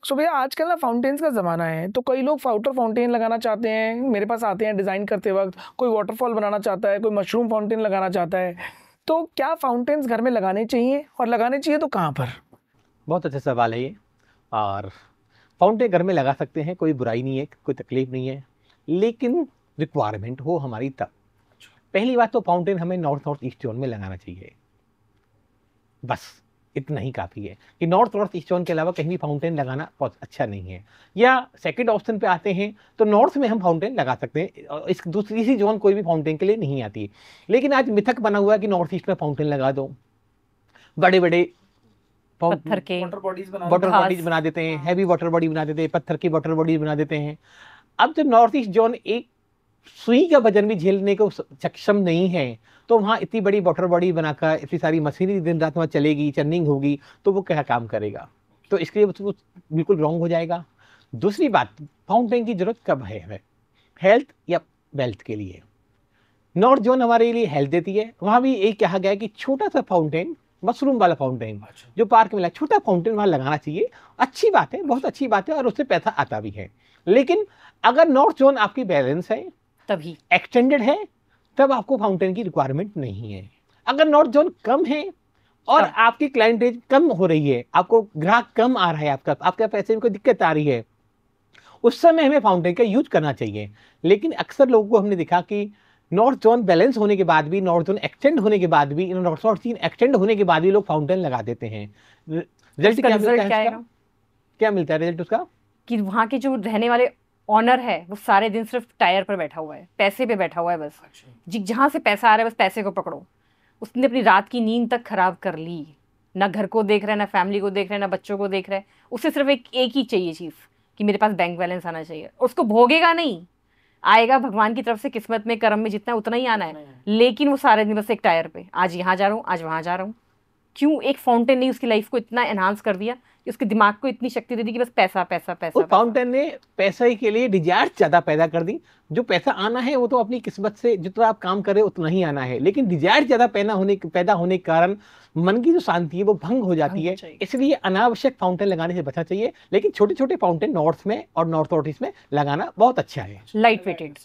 सो भैया आजकल ना फाउंटेन्स का ज़माना है तो कई लोग फाउटर फाउंटेन लगाना चाहते हैं मेरे पास आते हैं डिज़ाइन करते वक्त कोई वाटरफॉल बनाना चाहता है कोई मशरूम फाउंटेन लगाना चाहता है तो क्या फाउंटेन्स घर में लगाने चाहिए और लगाने चाहिए तो कहाँ पर बहुत अच्छा सवाल है ये और फाउंटेन घर में लगा सकते हैं कोई बुराई नहीं है कोई तकलीफ नहीं है लेकिन रिक्वायरमेंट हो हमारी तब पहली बात तो फाउंटेन हमें नॉर्थ नॉर्थ ईस्ट जोन में लगाना चाहिए बस इतना ही काफ़ी है कि नॉर्थ नॉर्थ ईस्ट जोन के अलावा कहीं भी फाउंटेन लगाना बहुत अच्छा नहीं है या सेकंड ऑप्शन पे आते हैं तो नॉर्थ में हम फाउंटेन लगा सकते हैं इस दूसरी सी जोन कोई भी फाउंटेन के लिए नहीं आती लेकिन आज मिथक बना हुआ है कि नॉर्थ ईस्ट में फाउंटेन लगा दो बड़े बड़े पत्थर के वाटर बॉडीज बना वाटर बॉडीज बना देते हैं हैवी वाटर बॉडी बना देते हैं पत्थर की वाटर बॉडीज बना देते हैं अब जब नॉर्थ ईस्ट जोन एक सुई का वजन भी झेलने को सक्षम नहीं है तो वहाँ इतनी बड़ी वाटर बॉडी बनाकर इतनी सारी मशीनरी दिन रात वहाँ चलेगी चर्निंग होगी तो वो क्या काम करेगा तो इसके लिए वो बिल्कुल रॉन्ग हो जाएगा दूसरी बात फाउंटेन की जरूरत कब है हमें हेल्थ या वेल्थ के लिए नॉर्थ जोन हमारे लिए हेल्थ देती है वहाँ भी यही कहा गया है कि छोटा सा फाउंटेन मशरूम वाला फाउंटेन अच्छा। जो पार्क में लगा छोटा फाउंटेन वहाँ लगाना चाहिए अच्छी बात है बहुत अच्छी बात है और उससे पैसा आता भी है लेकिन अगर नॉर्थ जोन आपकी बैलेंस है तभी एक्सटेंडेड है तब आपको फाउंटेन की रिक्वायरमेंट नहीं है अगर नॉर्थ जोन कम है और आपकी क्लाइंटेज कम हो रही है आपको ग्राहक कम आ रहा है आपका आपके पैसे में कोई दिक्कत आ रही है उस समय हमें फाउंटेन का यूज करना चाहिए लेकिन अक्सर लोगों को हमने देखा कि नॉर्थ जोन बैलेंस होने के बाद भी नॉर्थ जोन एक्सटेंड होने के बाद भी नॉर्थ नॉर्थ सीन एक्सटेंड होने के बाद भी लोग फाउंटेन लगा देते हैं रिजल्ट क्या मिलता है क्या, मिलता है रिजल्ट उसका कि वहाँ के जो रहने वाले ऑनर है वो सारे दिन सिर्फ टायर पर बैठा हुआ है पैसे पे बैठा हुआ है बस अच्छा। जी जहाँ से पैसा आ रहा है बस पैसे को पकड़ो उसने अपनी रात की नींद तक खराब कर ली ना घर को देख रहा है ना फैमिली को देख रहा है ना बच्चों को देख रहा है उसे सिर्फ एक एक ही चाहिए चीज़ कि मेरे पास बैंक बैलेंस आना चाहिए उसको भोगेगा नहीं आएगा भगवान की तरफ से किस्मत में कर्म में जितना उतना ही आना है लेकिन वो सारे दिन बस एक टायर पे आज यहाँ जा रहा हूँ आज वहां जा रहा हूँ क्यों एक फाउंटेन ने उसकी लाइफ को इतना एनहांस कर दिया कि उसके दिमाग को इतनी शक्ति दे दी कि बस पैसा पैसा पैसा फाउंटेन ने पैसा ही के लिए डिजायर ज़्यादा पैदा कर दी जो पैसा आना है वो तो अपनी किस्मत से जितना आप काम करें उतना ही आना है लेकिन डिजायर ज़्यादा पैदा होने पैदा होने के कारण मन की जो शांति है वो भंग हो जाती है इसलिए अनावश्यक फाउंटेन लगाने से बचना चाहिए लेकिन छोटे छोटे फाउंटेन नॉर्थ में और नॉर्थ नॉर्थ ईस्ट में लगाना बहुत अच्छा है लाइट वेटेड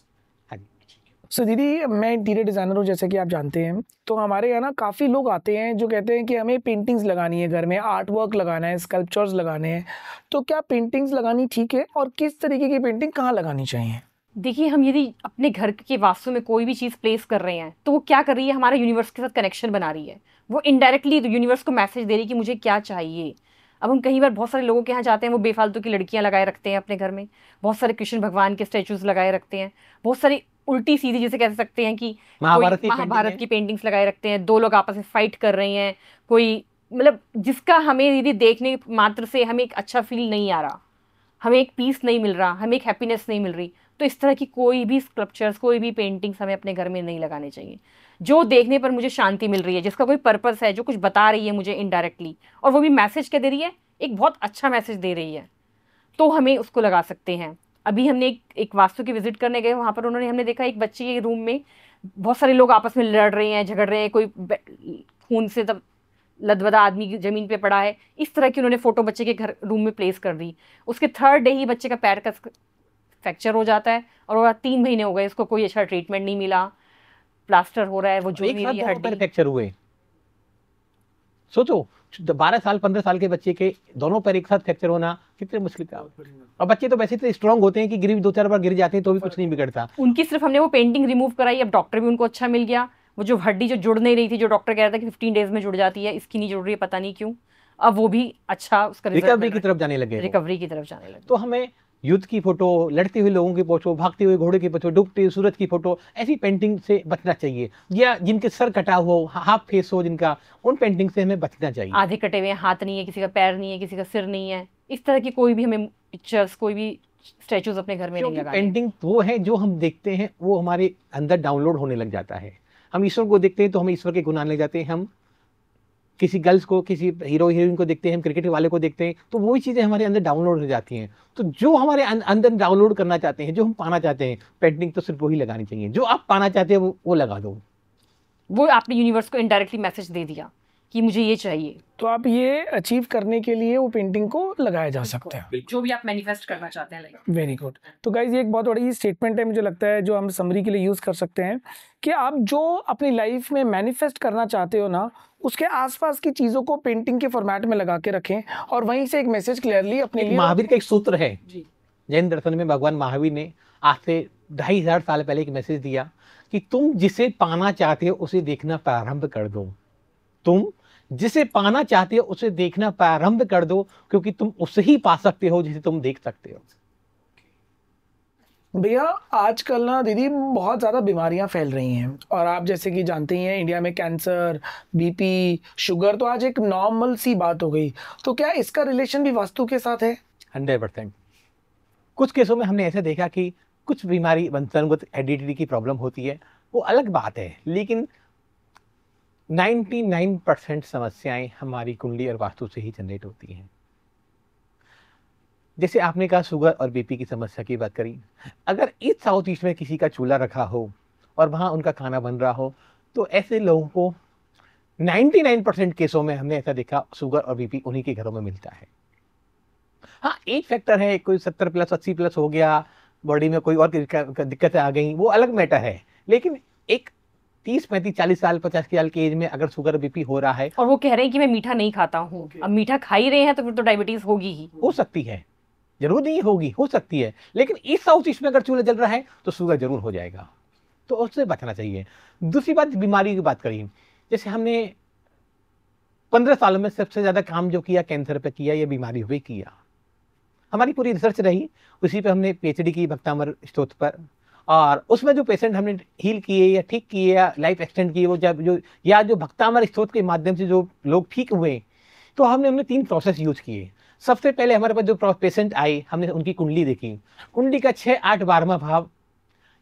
सो दीदी मैं इंटीरियर डिज़ाइनर हूँ जैसे कि आप जानते हैं तो हमारे यहाँ ना काफ़ी लोग आते हैं जो कहते हैं कि हमें पेंटिंग्स लगानी है घर में आर्ट वर्क लगाना है स्कल्पचर्स लगाने हैं तो क्या पेंटिंग्स लगानी ठीक है और किस तरीके की पेंटिंग कहाँ लगानी चाहिए देखिए हम यदि अपने घर के वास्तु में कोई भी चीज़ प्लेस कर रहे हैं तो वो क्या कर रही है हमारे यूनिवर्स के साथ कनेक्शन बना रही है वो इनडायरेक्टली यूनिवर्स को मैसेज दे रही है कि मुझे क्या चाहिए अब हम कई बार बहुत सारे लोगों के यहाँ जाते हैं वो बेफालतू की लड़कियाँ लगाए रखते हैं अपने घर में बहुत सारे कृष्ण भगवान के स्टैचूज़ लगाए रखते हैं बहुत सारी उल्टी सीधी जिसे कह सकते हैं कि महाभारत महाभारत की पेंटिंग्स लगाए रखते हैं दो लोग आपस में फाइट कर रहे हैं कोई मतलब जिसका हमें यदि देखने मात्र से हमें एक अच्छा फील नहीं आ रहा हमें एक पीस नहीं मिल रहा हमें एक हैप्पीनेस नहीं मिल रही तो इस तरह की कोई भी स्कल्पचर्स कोई भी पेंटिंग्स हमें अपने घर में नहीं लगाने चाहिए जो देखने पर मुझे शांति मिल रही है जिसका कोई पर्पस है जो कुछ बता रही है मुझे इनडायरेक्टली और वो भी मैसेज क्या दे रही है एक बहुत अच्छा मैसेज दे रही है तो हमें उसको लगा सकते हैं अभी हमने एक, एक वास्तु की विजिट करने गए वहाँ पर उन्होंने हमने देखा एक बच्ची के रूम में बहुत सारे लोग आपस में लड़ रहे हैं झगड़ रहे हैं कोई खून से तब लदबदा आदमी ज़मीन पे पड़ा है इस तरह की उन्होंने फ़ोटो बच्चे के घर रूम में प्लेस कर दी उसके थर्ड डे ही बच्चे का पैर का फ्रैक्चर हो जाता है और वह तीन महीने हो गए इसको कोई अच्छा ट्रीटमेंट नहीं मिला प्लास्टर हो रहा है वो जो भी हड्डी फ्रैक्चर हुए सोचो बारह साल पंद्रह साल के बच्चे के दोनों पैर एक साथ फ्रैक्चर होना कितने मुश्किल का और बच्चे तो वैसे इतने स्ट्रॉन्ग होते हैं कि गिर दो चार बार गिर जाते हैं तो भी कुछ नहीं बिगड़ता उनकी सिर्फ हमने वो पेंटिंग रिमूव कराई अब डॉक्टर भी उनको अच्छा मिल गया वो जो हड्डी जो जुड़ नहीं रही थी जो डॉक्टर कह रहा था कि फिफ्टीन डेज में जुड़ जाती है इसकी नहीं जुड़ रही है पता नहीं क्यों अब वो भी अच्छा उसका रिकवरी की तरफ जाने लगे रिकवरी की तरफ जाने लगे तो हमें युद्ध की फोटो लड़ते हुए लोगों की फोटो भागते हुए घोड़े की फोटो डूबते हुए सूरज की फोटो ऐसी पेंटिंग से बचना चाहिए या जिनके सर कटा हो हाफ फेस हो जिनका उन पेंटिंग से हमें बचना चाहिए आधे कटे हुए हाथ नहीं है किसी का पैर नहीं है किसी का सिर नहीं है इस तरह की कोई भी हमें पिक्चर्स कोई भी स्टैचूज अपने घर में नहीं लगाने पेंटिंग वो है जो हम देखते हैं वो हमारे अंदर डाउनलोड होने लग जाता है हम ईश्वर को देखते हैं तो हमें ईश्वर के गुण आने लग जाते हैं हम किसी गर्ल्स को किसी हीरो हीरोइन को देखते हैं हम क्रिकेट वाले को देखते हैं तो वही चीज़ें हमारे अंदर डाउनलोड हो जाती हैं तो जो हमारे अं-, अंदर डाउनलोड करना चाहते हैं जो हम पाना चाहते हैं पेंटिंग तो सिर्फ वही लगानी चाहिए जो आप पाना चाहते हैं वो, वो लगा दो वो आपने यूनिवर्स को इनडायरेक्टली मैसेज दे दिया कि मुझे ये चाहिए तो आप ये अचीव करने के लिए वो पेंटिंग को लगाया जा सकता है जो भी आप मैनिफेस्ट करना चाहते हैं वेरी गुड तो गाइज ये एक बहुत बड़ी स्टेटमेंट है मुझे लगता है जो हम समरी के लिए यूज़ कर सकते हैं कि आप जो अपनी लाइफ में मैनिफेस्ट करना चाहते हो ना उसके आसपास की चीज़ों को पेंटिंग के फॉर्मेट में लगा के रखें और वहीं से एक मैसेज क्लियरली अपने महावीर का एक सूत्र है जैन दर्शन में भगवान महावीर ने आज से ढाई हजार साल पहले एक मैसेज दिया कि तुम जिसे पाना चाहते हो उसे देखना प्रारंभ कर दो तुम जिसे पाना चाहते हो उसे देखना प्रारंभ कर दो क्योंकि तुम उसे ही पा सकते हो जिसे तुम देख सकते हो भैया आजकल ना दीदी बहुत ज़्यादा बीमारियां फैल रही हैं और आप जैसे कि जानते ही हैं इंडिया में कैंसर बीपी शुगर तो आज एक नॉर्मल सी बात हो गई तो क्या इसका रिलेशन भी वास्तु के साथ है हंड्रेड परसेंट कुछ केसों में हमने ऐसे देखा कि कुछ बीमारी वंशनगत एडिटी की प्रॉब्लम होती है वो अलग बात है लेकिन 99 परसेंट समस्याएं हमारी कुंडली और वास्तु से ही जनरेट होती हैं जैसे आपने कहा शुगर और बीपी की समस्या की बात करी अगर इस साउथ ईस्ट में किसी का चूल्हा रखा हो और वहां उनका खाना बन रहा हो तो ऐसे लोगों को 99 परसेंट केसों में हमने ऐसा देखा शुगर और बीपी उन्हीं के घरों में मिलता है हाँ एक फैक्टर है कोई सत्तर प्लस अस्सी प्लस हो गया बॉडी में कोई और दिक्कतें आ गई वो अलग मैटर है लेकिन एक तीस पैंतीस चालीस साल पचास साल की एज में अगर शुगर बीपी हो रहा है और वो कह रहे हैं कि मैं मीठा नहीं खाता हूँ okay. अब मीठा खा ही रहे हैं तो फिर तो डायबिटीज होगी ही हो सकती है जरूर नहीं होगी हो सकती है लेकिन इस साउथ ईस्ट में अगर चूल्हा जल रहा है तो शुगर जरूर हो जाएगा तो उससे बचना चाहिए दूसरी बात बीमारी की बात करें जैसे हमने पंद्रह सालों में सबसे ज़्यादा काम जो किया कैंसर पे किया या बीमारी हुई किया हमारी पूरी रिसर्च रही उसी पे हमने पीएचडी की भक्तामर स्त्रोत पर और उसमें जो पेशेंट हमने हील किए या ठीक किए या लाइफ एक्सटेंड किए वो जब जो या जो भक्तामर स्त्रोत के माध्यम से जो लोग ठीक हुए तो हमने हमने तीन प्रोसेस यूज किए सबसे पहले हमारे पास जो पेशेंट आए हमने उनकी कुंडली देखी कुंडली का छः आठ बारहवा भाव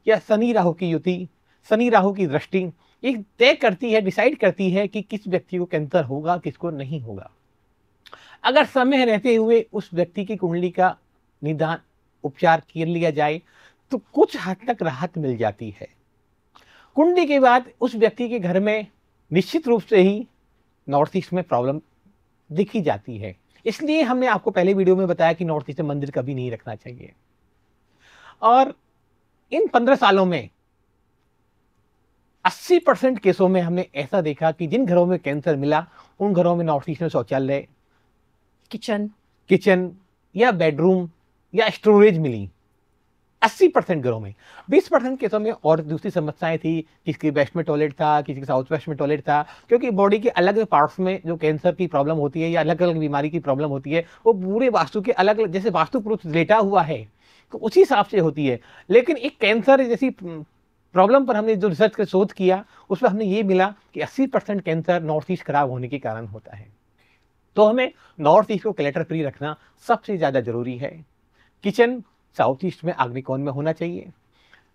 या शनि राहु की युति शनि राहु की दृष्टि एक तय करती है डिसाइड करती है कि किस व्यक्ति को कैंसर होगा किसको नहीं होगा अगर समय रहते हुए उस व्यक्ति की कुंडली का निदान उपचार कर लिया जाए तो कुछ हद तक राहत मिल जाती है कुंडली के बाद उस व्यक्ति के घर में निश्चित रूप से ही नॉर्थ ईस्ट में प्रॉब्लम दिखी जाती है इसलिए हमने आपको पहले वीडियो में बताया कि नॉर्थ ईस्ट में मंदिर कभी नहीं रखना चाहिए और इन पंद्रह सालों में 80 परसेंट केसों में हमने ऐसा देखा कि जिन घरों में कैंसर मिला उन घरों में नॉर्थ ईस्ट में शौचालय किचन किचन या बेडरूम या स्टोरेज मिली अस्सी परसेंट घरों में बीस परसेंट केसों में और दूसरी समस्याएं थी किसी की वेस्ट में टॉयलेट था किसी के साउथ वेस्ट में टॉयलेट था क्योंकि बॉडी के अलग अलग पार्ट्स में जो कैंसर की प्रॉब्लम होती है या अलग अलग बीमारी की प्रॉब्लम होती है वो पूरे वास्तु के अलग अलग जैसे वास्तु पुरुष लेटा हुआ है तो उसी हिसाब से होती है लेकिन एक कैंसर जैसी प्रॉब्लम हम्म, पर हमने जो रिसर्च का शोध किया उसमें हमें ये मिला कि अस्सी परसेंट कैंसर नॉर्थ ईस्ट खराब होने के कारण होता है तो हमें नॉर्थ ईस्ट को क्लेटर फ्री रखना सबसे ज़्यादा ज़रूरी है किचन साउथ ईस्ट में अग्निकोण में होना चाहिए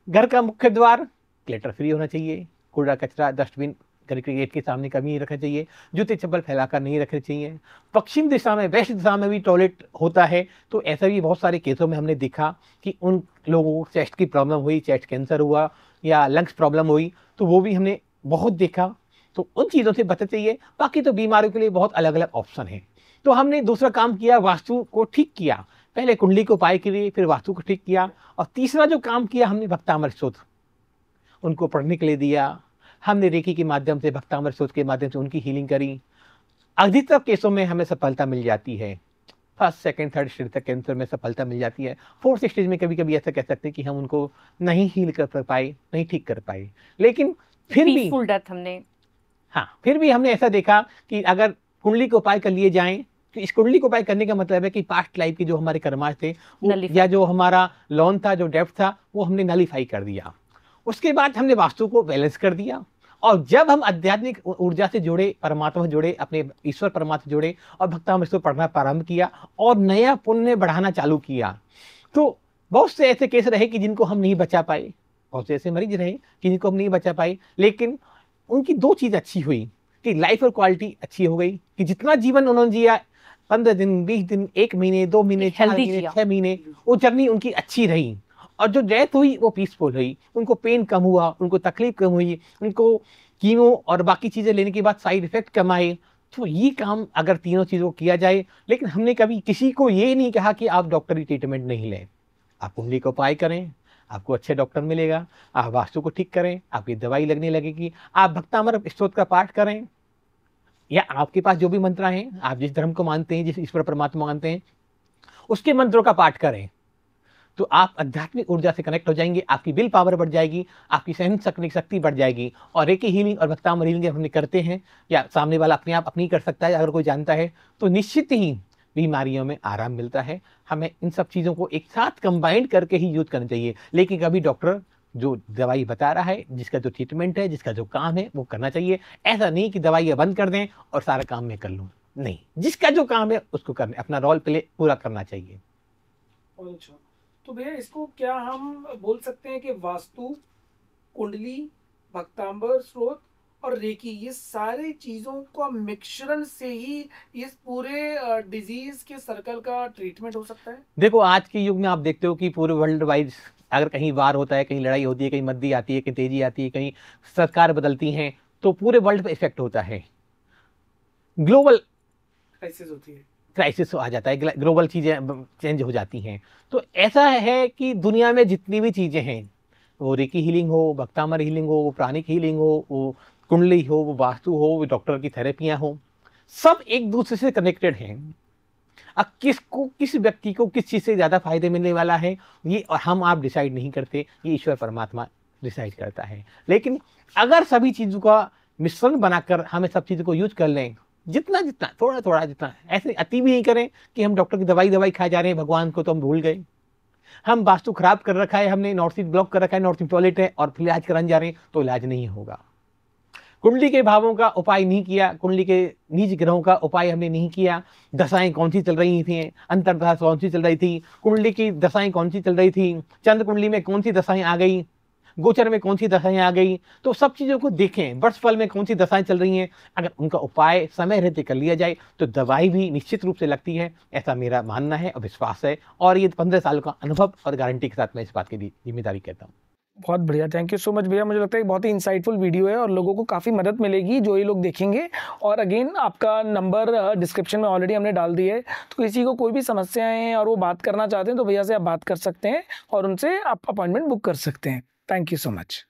घर का मुख्य द्वार क्लेटर फ्री होना चाहिए कूड़ा कचरा डस्टबिन घर के गेट के सामने कभी नहीं रखना चाहिए जूते चप्पल फैलाकर नहीं रखने चाहिए पश्चिम दिशा में वेस्ट दिशा में भी टॉयलेट होता है तो ऐसा भी बहुत सारे केसों में हमने देखा कि उन लोगों को चेस्ट की प्रॉब्लम हुई चेस्ट कैंसर हुआ या लंग्स प्रॉब्लम हुई तो वो भी हमने बहुत देखा तो उन चीज़ों से बचना चाहिए बाकी तो बीमारियों के लिए बहुत अलग अलग ऑप्शन है तो हमने दूसरा काम किया वास्तु को ठीक किया पहले कुंडली को उपाय करिए फिर वास्तु को ठीक किया और तीसरा जो काम किया हमने भक्तामर शोध उनको पढ़ने के लिए दिया हमने रेखी के माध्यम से भक्तामर शोध के माध्यम से उनकी हीलिंग करी अधिकतर केसों में हमें सफलता मिल जाती है फर्स्ट सेकंड थर्ड स्टेज तक कैंसर में सफलता मिल जाती है फोर्थ स्टेज में कभी कभी ऐसा कह सकते हैं कि हम उनको नहीं हील कर पाए नहीं ठीक कर पाए लेकिन फिर भी डेथ हमने हाँ फिर भी हमने ऐसा देखा कि अगर कुंडली को उपाय कर लिए जाएं तो कुंडली को बाय करने का मतलब है कि पास्ट लाइफ के जो हमारे कर्माश थे या जो हमारा लोन था जो डेप्ट था वो हमने नलीफाई कर दिया उसके बाद हमने वास्तु को बैलेंस कर दिया और जब हम आध्यात्मिक ऊर्जा से जुड़े परमात्मा जुड़े अपने ईश्वर परमात्मा जुड़े और भक्तामृत पढ़ना प्रारंभ किया और नया पुण्य बढ़ाना चालू किया तो बहुत से ऐसे केस रहे कि जिनको हम नहीं बचा पाए बहुत से ऐसे मरीज रहे कि जिनको हम नहीं बचा पाए लेकिन उनकी दो चीज़ अच्छी हुई कि लाइफ और क्वालिटी अच्छी हो गई कि जितना जीवन उन्होंने जिया पंद्रह दिन बीस दिन एक महीने दो महीने छह महीने छह महीने वो जर्नी उनकी अच्छी रही और जो डेथ हुई वो पीसफुल हुई उनको पेन कम हुआ उनको तकलीफ कम हुई उनको कीमो और बाकी चीज़ें लेने के बाद साइड इफेक्ट कम आए तो ये काम अगर तीनों चीज़ों को किया जाए लेकिन हमने कभी किसी को ये नहीं कहा कि आप डॉक्टरी ट्रीटमेंट नहीं लें आप उंगली को उपाय करें आपको अच्छे डॉक्टर मिलेगा आप वास्तु को ठीक करें आपकी दवाई लगने लगेगी आप भक्तामर स्त्रोत का पाठ करें या आपके पास जो भी मंत्र हैं आप जिस धर्म को मानते हैं जिस ईश्वर परमात्मा मानते हैं उसके मंत्रों का पाठ करें तो आप आध्यात्मिक ऊर्जा से कनेक्ट हो जाएंगे आपकी विल पावर बढ़ जाएगी आपकी सहन सकने की शक्ति बढ़ जाएगी और एक ही हीलिंग और भक्ता हीलिंग हमने करते हैं या सामने वाला अपने आप अपनी कर सकता है अगर कोई जानता है तो निश्चित ही बीमारियों में आराम मिलता है हमें इन सब चीज़ों को एक साथ कंबाइंड करके ही यूज करना चाहिए लेकिन कभी डॉक्टर जो दवाई बता रहा है जिसका जो ट्रीटमेंट है जिसका जो काम है वो करना चाहिए ऐसा नहीं कि दवाइयाँ बंद कर दें और सारा काम मैं कर लूँ नहीं जिसका जो काम है उसको करने अपना रोल प्ले पूरा करना चाहिए अच्छा। तो भैया इसको क्या हम बोल सकते हैं कि वास्तु कुंडली भक्तांबर स्रोत और रेकी ये सारे चीज़ों का मिक्सरण से ही इस पूरे डिजीज के सर्कल का ट्रीटमेंट हो सकता है देखो आज के युग में आप देखते हो कि पूरे वर्ल्ड वाइड अगर कहीं वार होता है कहीं लड़ाई होती है कहीं मद्दी आती है कहीं तेजी आती है कहीं सरकार बदलती हैं तो पूरे वर्ल्ड पर इफेक्ट होता है ग्लोबल क्राइसिस होती है क्राइसिस आ जाता है ग्लोबल चीज़ें चेंज हो जाती हैं तो ऐसा है कि दुनिया में जितनी भी चीज़ें हैं वो रिकी हीलिंग हो भक्तामर हीलिंग हो वो प्राणिक हीलिंग हो वो कुंडली हो वो वास्तु हो वो डॉक्टर की थेरेपियाँ हो सब एक दूसरे से कनेक्टेड हैं अब किस को किस व्यक्ति को किस चीज़ से ज़्यादा फायदे मिलने वाला है ये हम आप डिसाइड नहीं करते ये ईश्वर परमात्मा डिसाइड करता है लेकिन अगर सभी चीज़ों का मिश्रण बनाकर हमें सब चीज़ों को यूज कर लें जितना जितना थोड़ा थोड़ा जितना ऐसे अति भी नहीं करें कि हम डॉक्टर की दवाई दवाई खाए जा रहे हैं भगवान को तो हम भूल गए हम वास्तु खराब कर रखा है हमने नॉर्थ ईस्ट ब्लॉक कर रखा है नॉर्थ ईस्ट टॉयलेट है और फिर इलाज कराने जा रहे हैं तो इलाज नहीं होगा कुंडली के भावों का उपाय नहीं किया कुंडली के निज ग्रहों का उपाय हमने नहीं किया दशाएं कौन सी चल रही थी अंतरदशा कौन सी चल रही थी कुंडली की दशाएं कौन सी चल रही थी चंद्र कुंडली में कौन सी दशाएं आ गई गोचर में कौन सी दशाएं आ गई तो सब चीज़ों को देखें वर्ष फल में कौन सी दशाएं चल रही हैं अगर उनका उपाय समय रहते कर लिया जाए तो दवाई भी निश्चित रूप से लगती है ऐसा मेरा मानना है और विश्वास है और ये पंद्रह साल का अनुभव और गारंटी के साथ मैं इस बात की जिम्मेदारी कहता हूँ बहुत बढ़िया थैंक यू सो मच भैया मुझे लगता है बहुत ही इंसाइटफुल वीडियो है और लोगों को काफ़ी मदद मिलेगी जो ये लोग देखेंगे और अगेन आपका नंबर डिस्क्रिप्शन uh, में ऑलरेडी हमने डाल दिया है तो किसी को कोई भी समस्याएं हैं और वो बात करना चाहते हैं तो भैया से आप बात कर सकते हैं और उनसे आप अपॉइंटमेंट बुक कर सकते हैं थैंक यू सो मच